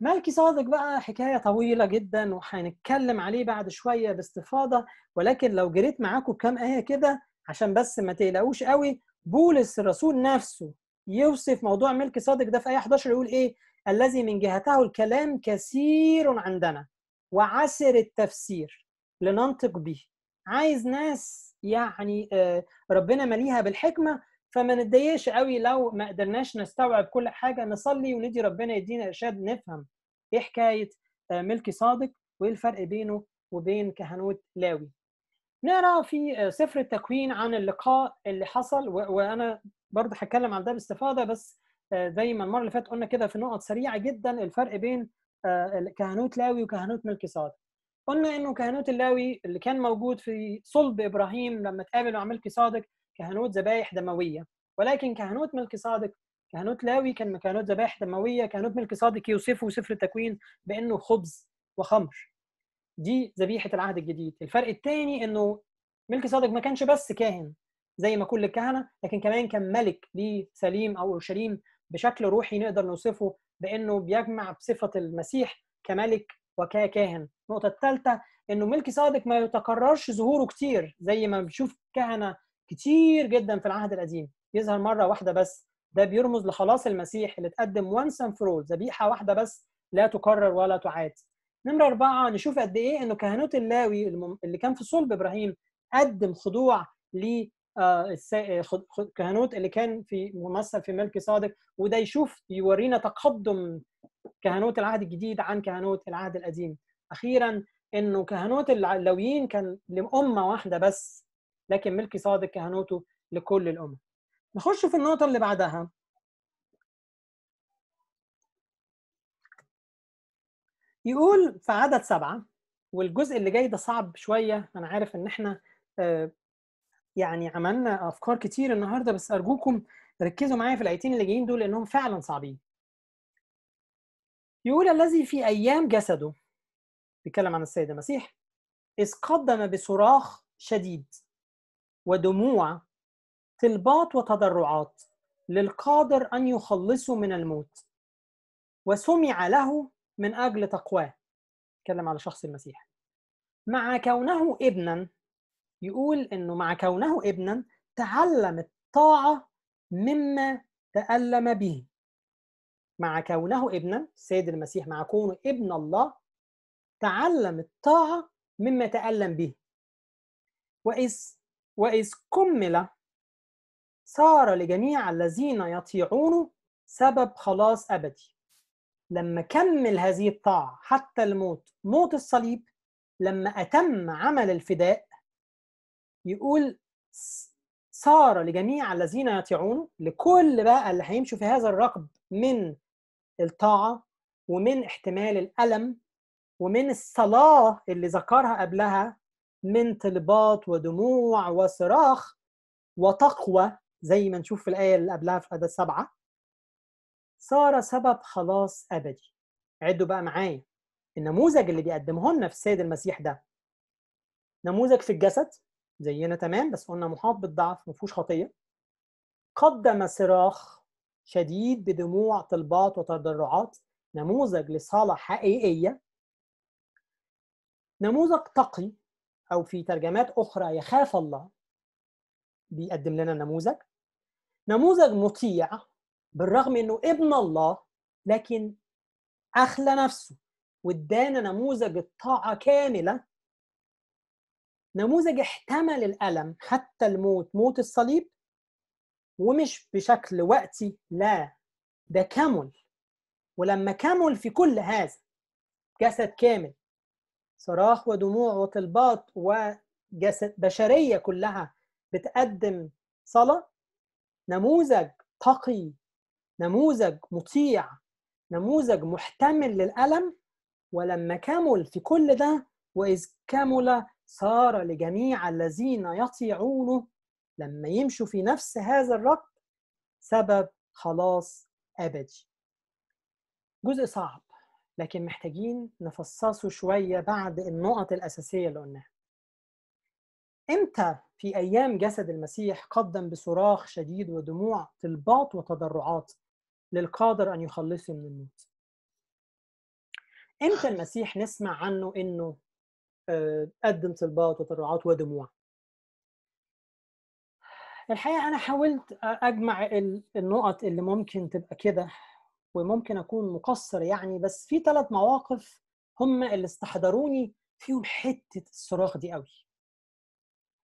ملكي صادق بقى حكايه طويله جدا وهنتكلم عليه بعد شويه باستفاضه ولكن لو جريت معاكم كام ايه كده عشان بس ما تقلقوش قوي بولس الرسول نفسه يوصف موضوع ملك صادق ده في ايه 11 يقول ايه الذي من جهته الكلام كثير عندنا وعسر التفسير لننطق به عايز ناس يعني آه، ربنا مليها بالحكمه فما نتضايقش قوي لو ما قدرناش نستوعب كل حاجه نصلي وندي ربنا يدينا ارشاد نفهم ايه حكايه آه، ملك صادق وايه الفرق بينه وبين كهنوت لاوي نقرا في آه، سفر التكوين عن اللقاء اللي حصل وانا برضه هتكلم عن ده باستفاضه بس زي ما المره اللي فاتت قلنا كده في نقط سريعه جدا الفرق بين كهنوت لاوي وكهنوت ملك صادق قلنا انه كهنوت اللاوي اللي كان موجود في صلب ابراهيم لما اتقابل مع ملك صادق كهنوت ذبائح دمويه ولكن كهنوت ملك صادق كهنوت لاوي كان كهنوت ذبائح دمويه كهنوت ملك صادق يوصفه سفر التكوين بانه خبز وخمر دي ذبيحه العهد الجديد الفرق الثاني انه ملك صادق ما كانش بس كاهن زي ما كل الكهنه لكن كمان كان ملك لسليم سليم او اورشليم بشكل روحي نقدر نوصفه بانه بيجمع بصفه المسيح كملك وككاهن النقطة الثالثة إنه ملك صادق ما يتكررش ظهوره كتير زي ما بنشوف كهنة كتير جدا في العهد القديم يظهر مرة واحدة بس ده بيرمز لخلاص المسيح اللي اتقدم وانس اند فور ذبيحة واحدة بس لا تكرر ولا تعاد نمرة أربعة نشوف قد إيه إنه كهنوت اللاوي اللي كان في صلب إبراهيم قدم خضوع ل آه، كهنوت اللي كان في ممثل في ملك صادق وده يشوف يورينا تقدم كهنوت العهد الجديد عن كهنوت العهد القديم اخيرا انه كهنوت اللاويين كان لامه واحده بس لكن ملك صادق كهنوته لكل الامم نخش في النقطه اللي بعدها يقول في عدد سبعة والجزء اللي جاي ده صعب شوية أنا عارف إن إحنا آه، يعني عملنا أفكار كتير النهاردة بس أرجوكم ركزوا معايا في الآيتين اللي جايين دول لأنهم فعلا صعبين يقول الذي في أيام جسده بيتكلم عن السيد المسيح إذ قدم بصراخ شديد ودموع طلبات وتضرعات للقادر أن يخلصه من الموت وسمع له من أجل تقواه اتكلم على شخص المسيح مع كونه ابنا يقول انه مع كونه ابنا تعلم الطاعه مما تالم به مع كونه ابنا السيد المسيح مع كونه ابن الله تعلم الطاعة مما تألم به وإذ وإذ كمل صار لجميع الذين يطيعونه سبب خلاص أبدي لما كمل هذه الطاعة حتى الموت موت الصليب لما أتم عمل الفداء يقول صار لجميع الذين يطيعونه لكل بقى اللي هيمشوا في هذا الركب من الطاعه ومن احتمال الالم ومن الصلاه اللي ذكرها قبلها من طلبات ودموع وصراخ وتقوى زي ما نشوف في الايه اللي قبلها في عدد سبعه صار سبب خلاص ابدي عدوا بقى معايا النموذج اللي بيقدمه لنا في السيد المسيح ده نموذج في الجسد زينا تمام بس قلنا محاط بالضعف ما فيهوش خطيه قدم صراخ شديد بدموع طلبات وتضرعات نموذج لصالة حقيقية نموذج تقي أو في ترجمات أخرى يخاف الله بيقدم لنا نموذج نموذج مطيع بالرغم انه ابن الله لكن اخلى نفسه وادانا نموذج الطاعه كامله نموذج احتمل الالم حتى الموت موت الصليب ومش بشكل وقتي لا ده كامل ولما كامل في كل هذا جسد كامل صراخ ودموع وطلبات وجسد بشريه كلها بتقدم صلاه نموذج تقي نموذج مطيع نموذج محتمل للالم ولما كمل في كل ده واذ كمل صار لجميع الذين يطيعونه لما يمشوا في نفس هذا الركب سبب خلاص أبدي جزء صعب لكن محتاجين نفصصه شوية بعد النقط الأساسية اللي قلناها إمتى في أيام جسد المسيح قدم بصراخ شديد ودموع طلبات وتضرعات للقادر أن يخلصه من الموت إمتى المسيح نسمع عنه إنه آه، قدم طلبات وتضرعات ودموع الحقيقه انا حاولت اجمع النقط اللي ممكن تبقى كده وممكن اكون مقصر يعني بس في ثلاث مواقف هم اللي استحضروني فيهم حته الصراخ دي قوي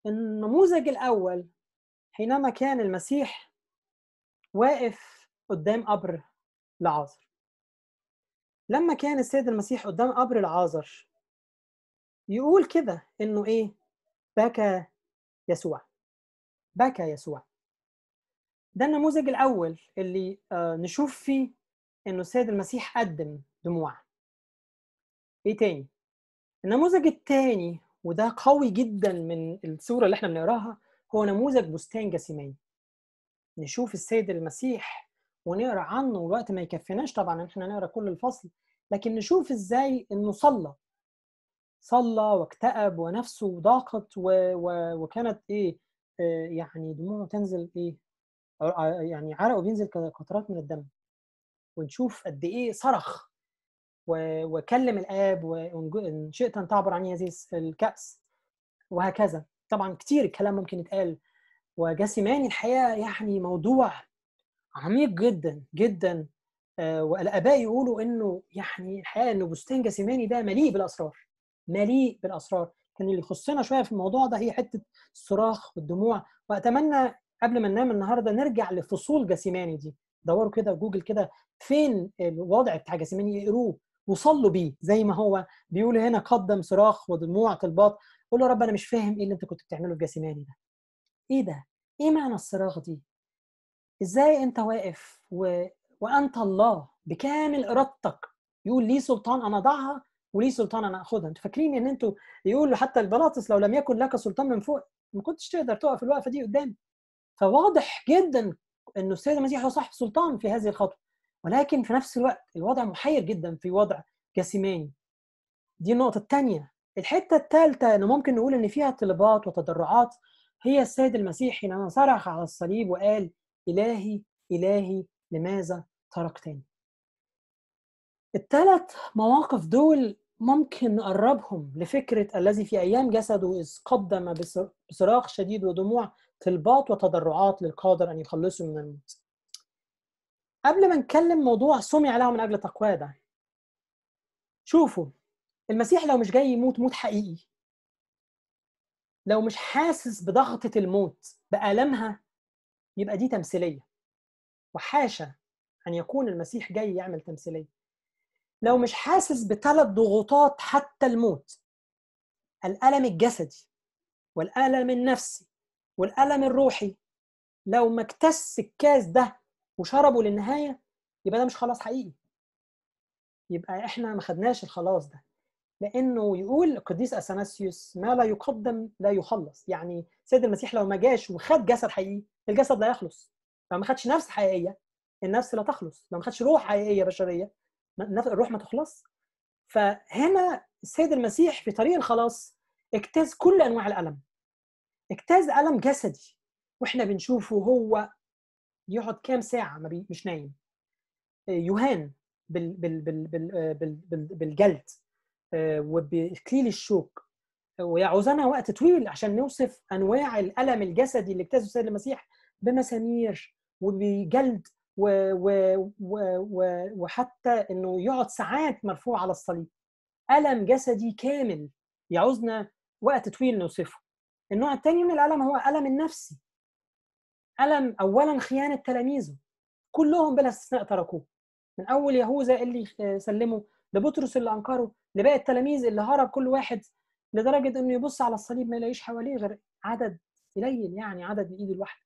النموذج الاول حينما كان المسيح واقف قدام قبر لعازر لما كان السيد المسيح قدام قبر لعازر يقول كده انه ايه بكى يسوع بكى يسوع ده النموذج الاول اللي آه، نشوف فيه انه السيد المسيح قدم دموع ايه تاني النموذج التاني وده قوي جدا من الصوره اللي احنا بنقراها هو نموذج بستان جسيماني نشوف السيد المسيح ونقرا عنه والوقت ما يكفيناش طبعا احنا نقرا كل الفصل لكن نشوف ازاي انه صلى صلى واكتئب ونفسه ضاقت و... و... وكانت ايه يعني دموعه تنزل ايه آه، يعني عرقه بينزل كقطرات من الدم ونشوف قد ايه صرخ وكلم الاب وان شئت ان تعبر عن هذه الكاس وهكذا طبعا كتير الكلام ممكن يتقال وجسيماني الحقيقه يعني موضوع عميق جدا جدا آه، والاباء يقولوا انه يعني الحقيقه انه بستان جاسماني ده مليء بالاسرار مليء بالاسرار كان اللي يخصنا شويه في الموضوع ده هي حته الصراخ والدموع واتمنى قبل ما ننام النهارده نرجع لفصول جاسيماني دي دوروا كده جوجل كده فين الوضع بتاع جاسيماني يقروه وصلوا بيه زي ما هو بيقول هنا قدم صراخ ودموع طلبات قول له رب انا مش فاهم ايه اللي انت كنت بتعمله في جاسيماني ده ايه ده ايه معنى الصراخ دي ازاي انت واقف و... وانت الله بكامل ارادتك يقول لي سلطان انا ضعها وليه سلطان انا اخذها انتوا فاكرين ان انتوا يقولوا حتى البلاطس لو لم يكن لك سلطان من فوق ما كنتش تقدر تقف الوقفه دي قدامي فواضح جدا انه السيد المسيح هو صاحب سلطان في هذه الخطوه ولكن في نفس الوقت الوضع محير جدا في وضع جاسيماني دي النقطه الثانيه الحته الثالثه انه ممكن نقول ان فيها طلبات وتضرعات هي السيد المسيح حينما صرخ على الصليب وقال الهي الهي لماذا تركتني الثلاث مواقف دول ممكن نقربهم لفكرة الذي في أيام جسده إذ قدم بصراخ شديد ودموع طلبات وتضرعات للقادر أن يخلصه من الموت قبل ما نكلم موضوع سمع له من أجل تقواه ده شوفوا المسيح لو مش جاي يموت موت حقيقي لو مش حاسس بضغطة الموت بآلامها يبقى دي تمثيلية وحاشا أن يكون المسيح جاي يعمل تمثيلية لو مش حاسس بثلاث ضغوطات حتى الموت الألم الجسدي والألم النفسي والألم الروحي لو ما اكتس الكاس ده وشربه للنهاية يبقى ده مش خلاص حقيقي يبقى احنا ما خدناش الخلاص ده لانه يقول القديس اثناسيوس ما لا يقدم لا يخلص يعني سيد المسيح لو ما جاش وخد جسد حقيقي الجسد لا يخلص لو ما خدش نفس حقيقيه النفس لا تخلص لو ما خدش روح حقيقيه بشريه الروح ما تخلص فهنا السيد المسيح في طريق الخلاص اجتاز كل انواع الالم اجتاز الم جسدي واحنا بنشوفه هو يقعد كام ساعه ما مش نايم آه، يهان بال بال بال بال آه، بال بال بالجلد آه، وبكليل الشوك ويعوزنا وقت طويل عشان نوصف انواع الالم الجسدي اللي اجتازه السيد المسيح بمسامير وبجلد و و و و وحتى انه يقعد ساعات مرفوع على الصليب الم جسدي كامل يعوزنا وقت طويل نوصفه النوع الثاني من الالم هو الم النفسي الم اولا خيانه تلاميذه كلهم بلا استثناء تركوه من اول يهوذا اللي آه، سلمه لبطرس اللي انكره لباقي التلاميذ اللي هرب كل واحد لدرجه انه يبص على الصليب ما يلاقيش حواليه غير عدد قليل يعني عدد الايد الواحده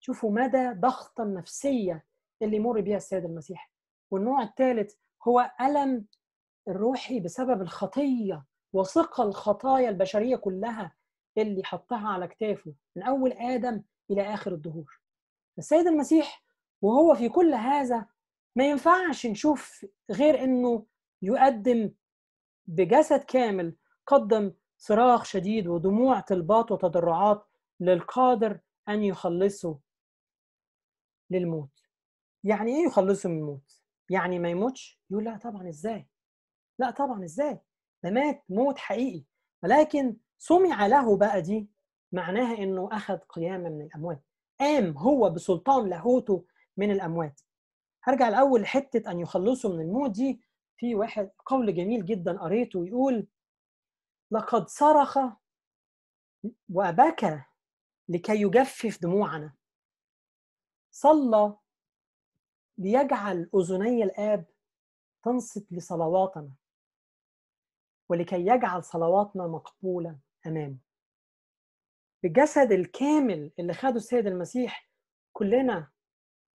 شوفوا مدى ضغط النفسيه اللي يمر بها السيد المسيح والنوع الثالث هو ألم الروحي بسبب الخطية وثقل الخطايا البشرية كلها اللي حطها على كتافه من أول آدم إلى آخر الدهور السيد المسيح وهو في كل هذا ما ينفعش نشوف غير أنه يقدم بجسد كامل قدم صراخ شديد ودموع طلبات وتضرعات للقادر أن يخلصه للموت يعني ايه يخلصه من الموت يعني ما يموتش يقول لا طبعا ازاي لا طبعا ازاي ده مات موت حقيقي ولكن سمع له بقى دي معناها انه اخذ قياما من الاموات قام هو بسلطان لاهوته من الاموات هرجع الاول حته ان يخلصه من الموت دي في واحد قول جميل جدا قريته يقول لقد صرخ وبكى لكي يجفف دموعنا صلى ليجعل أذني الآب تنصت لصلواتنا ولكي يجعل صلواتنا مقبولة أمامه بجسد الكامل اللي خده السيد المسيح كلنا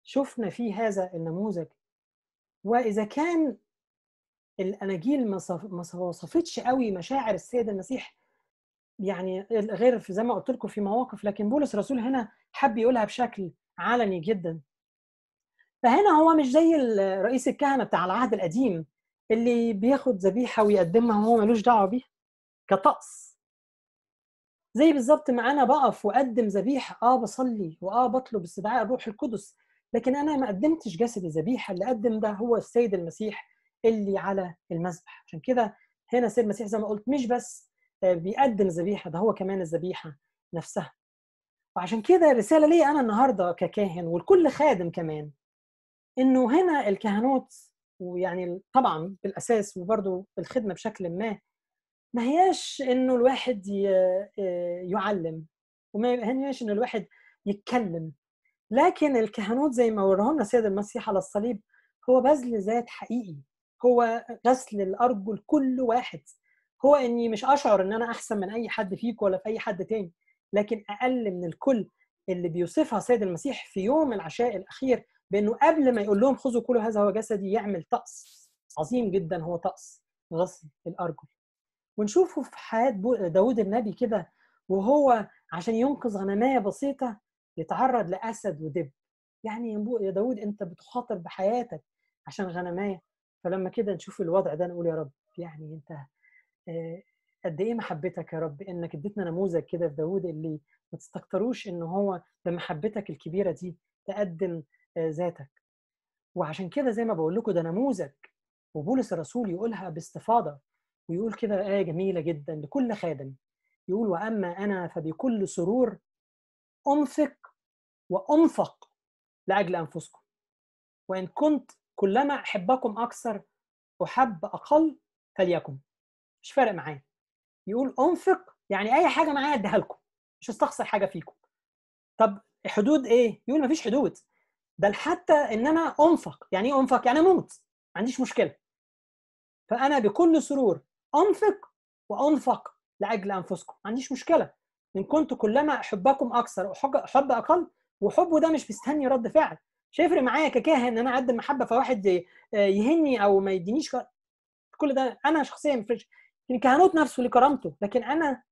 شفنا فيه هذا النموذج وإذا كان الأناجيل ما وصفتش قوي مشاعر السيد المسيح يعني غير زي ما قلت لكم في مواقف لكن بولس الرسول هنا حب يقولها بشكل علني جدا فهنا هو مش زي رئيس الكهنه بتاع العهد القديم اللي بياخد ذبيحه ويقدمها وهو ملوش دعوه بيها كطقس زي بالظبط ما انا بقف واقدم ذبيحه اه بصلي واه بطلب استدعاء الروح القدس لكن انا ما قدمتش جسدي ذبيحه اللي قدم ده هو السيد المسيح اللي على المذبح عشان كده هنا السيد المسيح زي ما قلت مش بس آه، بيقدم ذبيحه ده هو كمان الذبيحه نفسها وعشان كده رساله ليا انا النهارده ككاهن ولكل خادم كمان انه هنا الكهنوت ويعني طبعا بالاساس وبرضه بالخدمه بشكل ما ما هياش انه الواحد آه، يعلم وما هياش انه الواحد يتكلم لكن الكهنوت زي ما وراهم السيد المسيح على الصليب هو بذل ذات حقيقي هو غسل الارجل كل واحد هو اني مش اشعر ان انا احسن من اي حد فيك ولا في اي حد تاني لكن اقل من الكل اللي بيوصفها سيد المسيح في يوم العشاء الاخير بانه قبل ما يقول لهم خذوا كل هذا هو جسدي يعمل طقس عظيم جدا هو طقس غسل الارجل ونشوفه في حياه داود النبي كده وهو عشان ينقذ غنميه بسيطه يتعرض لاسد ودب يعني يا داود انت بتخاطر بحياتك عشان غنمايه فلما كده نشوف الوضع ده نقول يا رب يعني انت آه، قد ايه محبتك يا رب انك اديتنا نموذج كده في داود اللي ما تستكتروش ان هو بمحبتك الكبيره دي تقدم آه، ذاتك وعشان كده زي ما بقول لكم ده نموذج وبولس الرسول يقولها باستفاضه ويقول كده ايه جميله جدا لكل خادم يقول واما انا فبكل سرور انفق وانفق لاجل انفسكم وان كنت كلما احبكم اكثر احب اقل فليكن مش فارق معايا يقول انفق يعني اي حاجه معايا اديها لكم مش استخسر حاجه فيكم طب حدود ايه يقول مفيش حدود بل حتى ان انا انفق يعني ايه انفق يعني اموت ما عنديش مشكله فانا بكل سرور انفق وانفق لاجل انفسكم ما عنديش مشكله ان كنت كلما احبكم اكثر وحب اقل وحبه ده مش مستني رد فعل مش هيفرق معايا ككاهن ان انا اقدم محبه فواحد آه، يهني او ما يدينيش كل ده انا شخصيا ما يفرقش يمكن كهنوت نفسه لكرامته لكن انا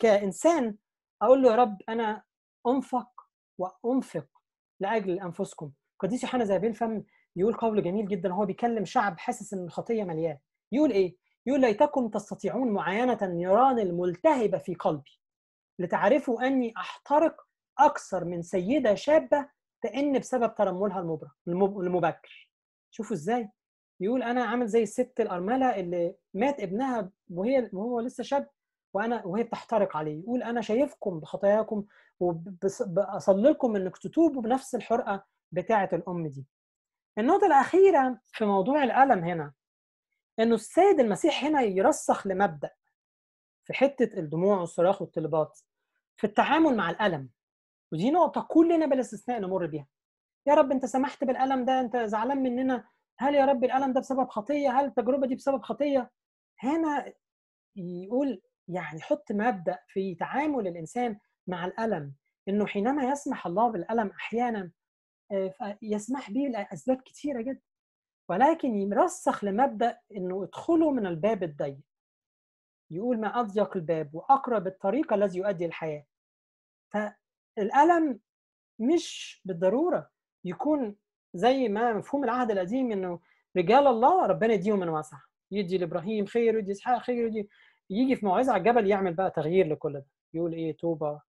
كانسان اقول له يا رب انا انفق وانفق لاجل انفسكم قديس يوحنا ذهبين فم يقول قول جميل جدا هو بيكلم شعب حاسس ان الخطيه مليان يقول ايه يقول ليتكم تستطيعون معاينه النيران الملتهبه في قلبي لتعرفوا اني احترق اكثر من سيده شابه تئن بسبب ترملها المبكر شوفوا ازاي يقول انا عامل زي الست الارمله اللي مات ابنها وهي وهو لسه شاب وانا وهي بتحترق عليه يقول انا شايفكم بخطاياكم وبصلي لكم انك تتوبوا بنفس الحرقه بتاعه الام دي النقطه الاخيره في موضوع الالم هنا انه السيد المسيح هنا يرسخ لمبدا في حته الدموع والصراخ والطلبات في التعامل مع الالم ودي نقطه كلنا بلا استثناء نمر بيها يا رب انت سمحت بالالم ده انت زعلان مننا هل يا رب الالم ده بسبب خطيه هل التجربه دي بسبب خطيه هنا يقول يعني حط مبدا في تعامل الانسان مع الالم انه حينما يسمح الله بالالم احيانا آه، يسمح به لاسباب كثيره جدا ولكن يرسخ لمبدا انه ادخلوا من الباب الضيق يقول ما اضيق الباب واقرب الطريق الذي يؤدي الحياه فالالم مش بالضروره يكون زي ما مفهوم العهد القديم انه رجال الله ربنا يديهم من واسع يدي لابراهيم خير ويدي اسحاق خير ويدي يجي في موعظه على الجبل يعمل بقى تغيير لكل ده يقول ايه توبه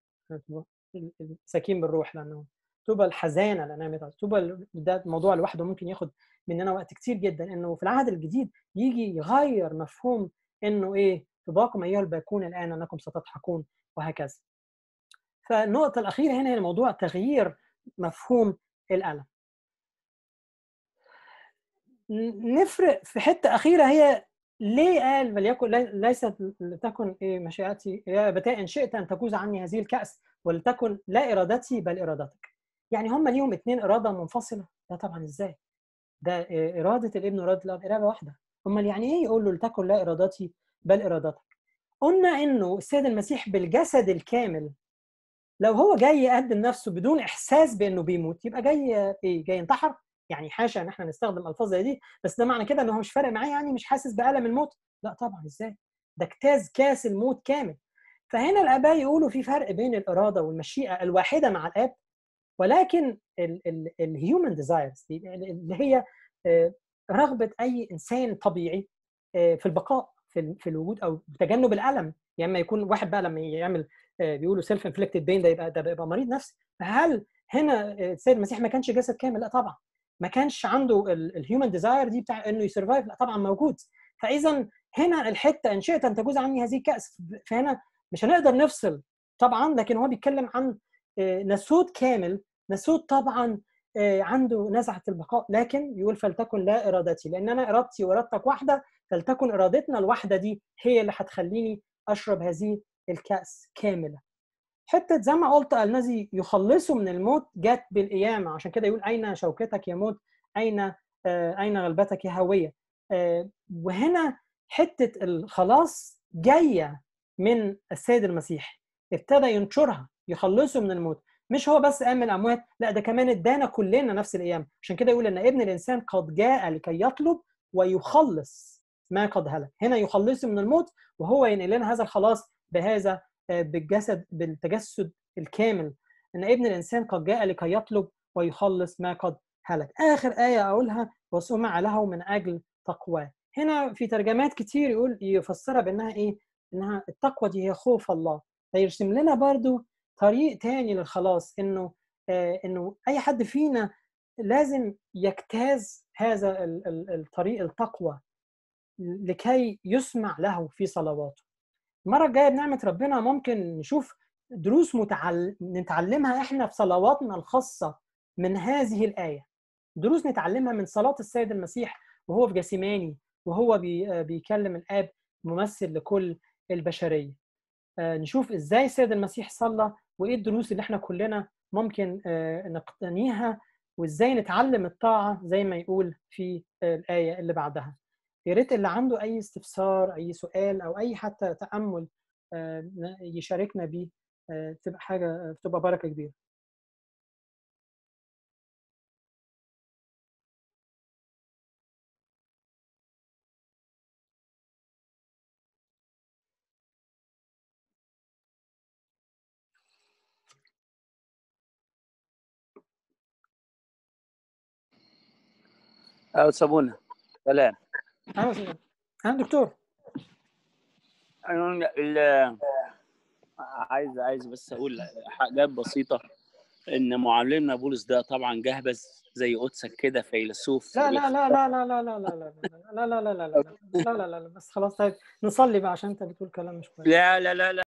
سكين بالروح لانه توبه الحزانه لانها توبه ده موضوع لوحده ممكن ياخد مننا وقت كتير جدا انه في العهد الجديد يجي يغير مفهوم انه ايه تباكم ايها الباكون الان انكم ستضحكون وهكذا. فالنقطه الاخيره هنا هي موضوع تغيير مفهوم الالم. نفرق في حته اخيره هي ليه قال وليكن ليست لتكن ايه مشيئتي يا بتاء ان شئت ان تجوز عني هذه الكاس ولتكن لا ارادتي بل ارادتك يعني هم ليهم اثنين اراده منفصله لا طبعا ازاي ده اراده الابن واراده الاب اراده واحده امال يعني ايه يقول له لتكن لا ارادتي بل ارادتك قلنا انه السيد المسيح بالجسد الكامل لو هو جاي يقدم نفسه بدون احساس بانه بيموت يبقى جاي ايه جاي ينتحر يعني حاشا ان احنا نستخدم الفاظ زي دي بس ده معنى كده ان هو مش فارق معاه يعني مش حاسس بالم الموت لا طبعا ازاي ده اجتاز كاس الموت كامل فهنا الاباء يقولوا في فرق بين الاراده والمشيئه الواحده مع الاب ولكن الهيومن ديزايرز اللي هي آه، رغبه اي انسان طبيعي آه، في البقاء في الوجود او تجنب الالم يا يعني اما يكون واحد بقى لما يعمل آه، بيقولوا سيلف انفليكتد بين ده يبقى ده بيبقى مريض نفسي فهل هنا السيد المسيح ما كانش جسد كامل لا طبعا ما كانش عنده الهيومن ديزاير دي بتاع انه يسرفايف لا طبعا موجود فاذا هنا الحته ان شئت ان تجوز عني هذه الكاس فهنا مش هنقدر نفصل طبعا لكن هو بيتكلم عن آه، نسود كامل نسود طبعا آه، عنده نزعه البقاء لكن يقول فلتكن لا ارادتي لان انا ارادتي وارادتك واحده فلتكن ارادتنا الواحده دي هي اللي هتخليني اشرب هذه الكاس كامله حته زي ما قلت الذي يخلصه من الموت جت بالقيامه عشان كده يقول اين شوكتك يا موت اين آه، اين غلبتك يا هويه آه، وهنا حته الخلاص جايه من السيد المسيح ابتدى ينشرها يخلصه من الموت مش هو بس قام من الاموات لا ده كمان ادانا كلنا نفس الايام عشان كده يقول ان ابن الانسان قد جاء لكي يطلب ويخلص ما قد هلك هنا يخلصه من الموت وهو ينقل لنا هذا الخلاص بهذا آه، بالجسد بالتجسد الكامل ان ابن الانسان قد جاء لكي يطلب ويخلص ما قد هلك اخر ايه اقولها وسمع له من اجل تقواه هنا في ترجمات كتير يقول يفسرها بانها ايه انها التقوى دي هي خوف الله فيرسم لنا برضو طريق تاني للخلاص انه آه انه اي حد فينا لازم يجتاز هذا الطريق التقوى لكي يسمع له في صلواته المره الجايه بنعمه ربنا ممكن نشوف دروس متعل... نتعلمها احنا في صلواتنا الخاصه من هذه الايه دروس نتعلمها من صلاه السيد المسيح وهو في جسيماني وهو بي... بيكلم الاب ممثل لكل البشريه آه، نشوف ازاي السيد المسيح صلى وايه الدروس اللي احنا كلنا ممكن آه، نقتنيها وازاي نتعلم الطاعه زي ما يقول في الايه اللي بعدها يا ريت اللي عنده اي استفسار اي سؤال او اي حتى تامل آه، يشاركنا بيه آه، تبقى حاجه تبقى بركه كبيره أو سابونة سلام انا دكتور انا عايز عايز بس اقول حاجات بسيطه ان معلمنا بولس ده طبعا جهبذ زي قدسك كده فيلسوف لا لا لا لا لا لا لا لا لا لا لا لا لا لا لا لا لا بس خلاص طيب نصلي بقى عشان انت بتقول كلام مش كويس لا لا لا لا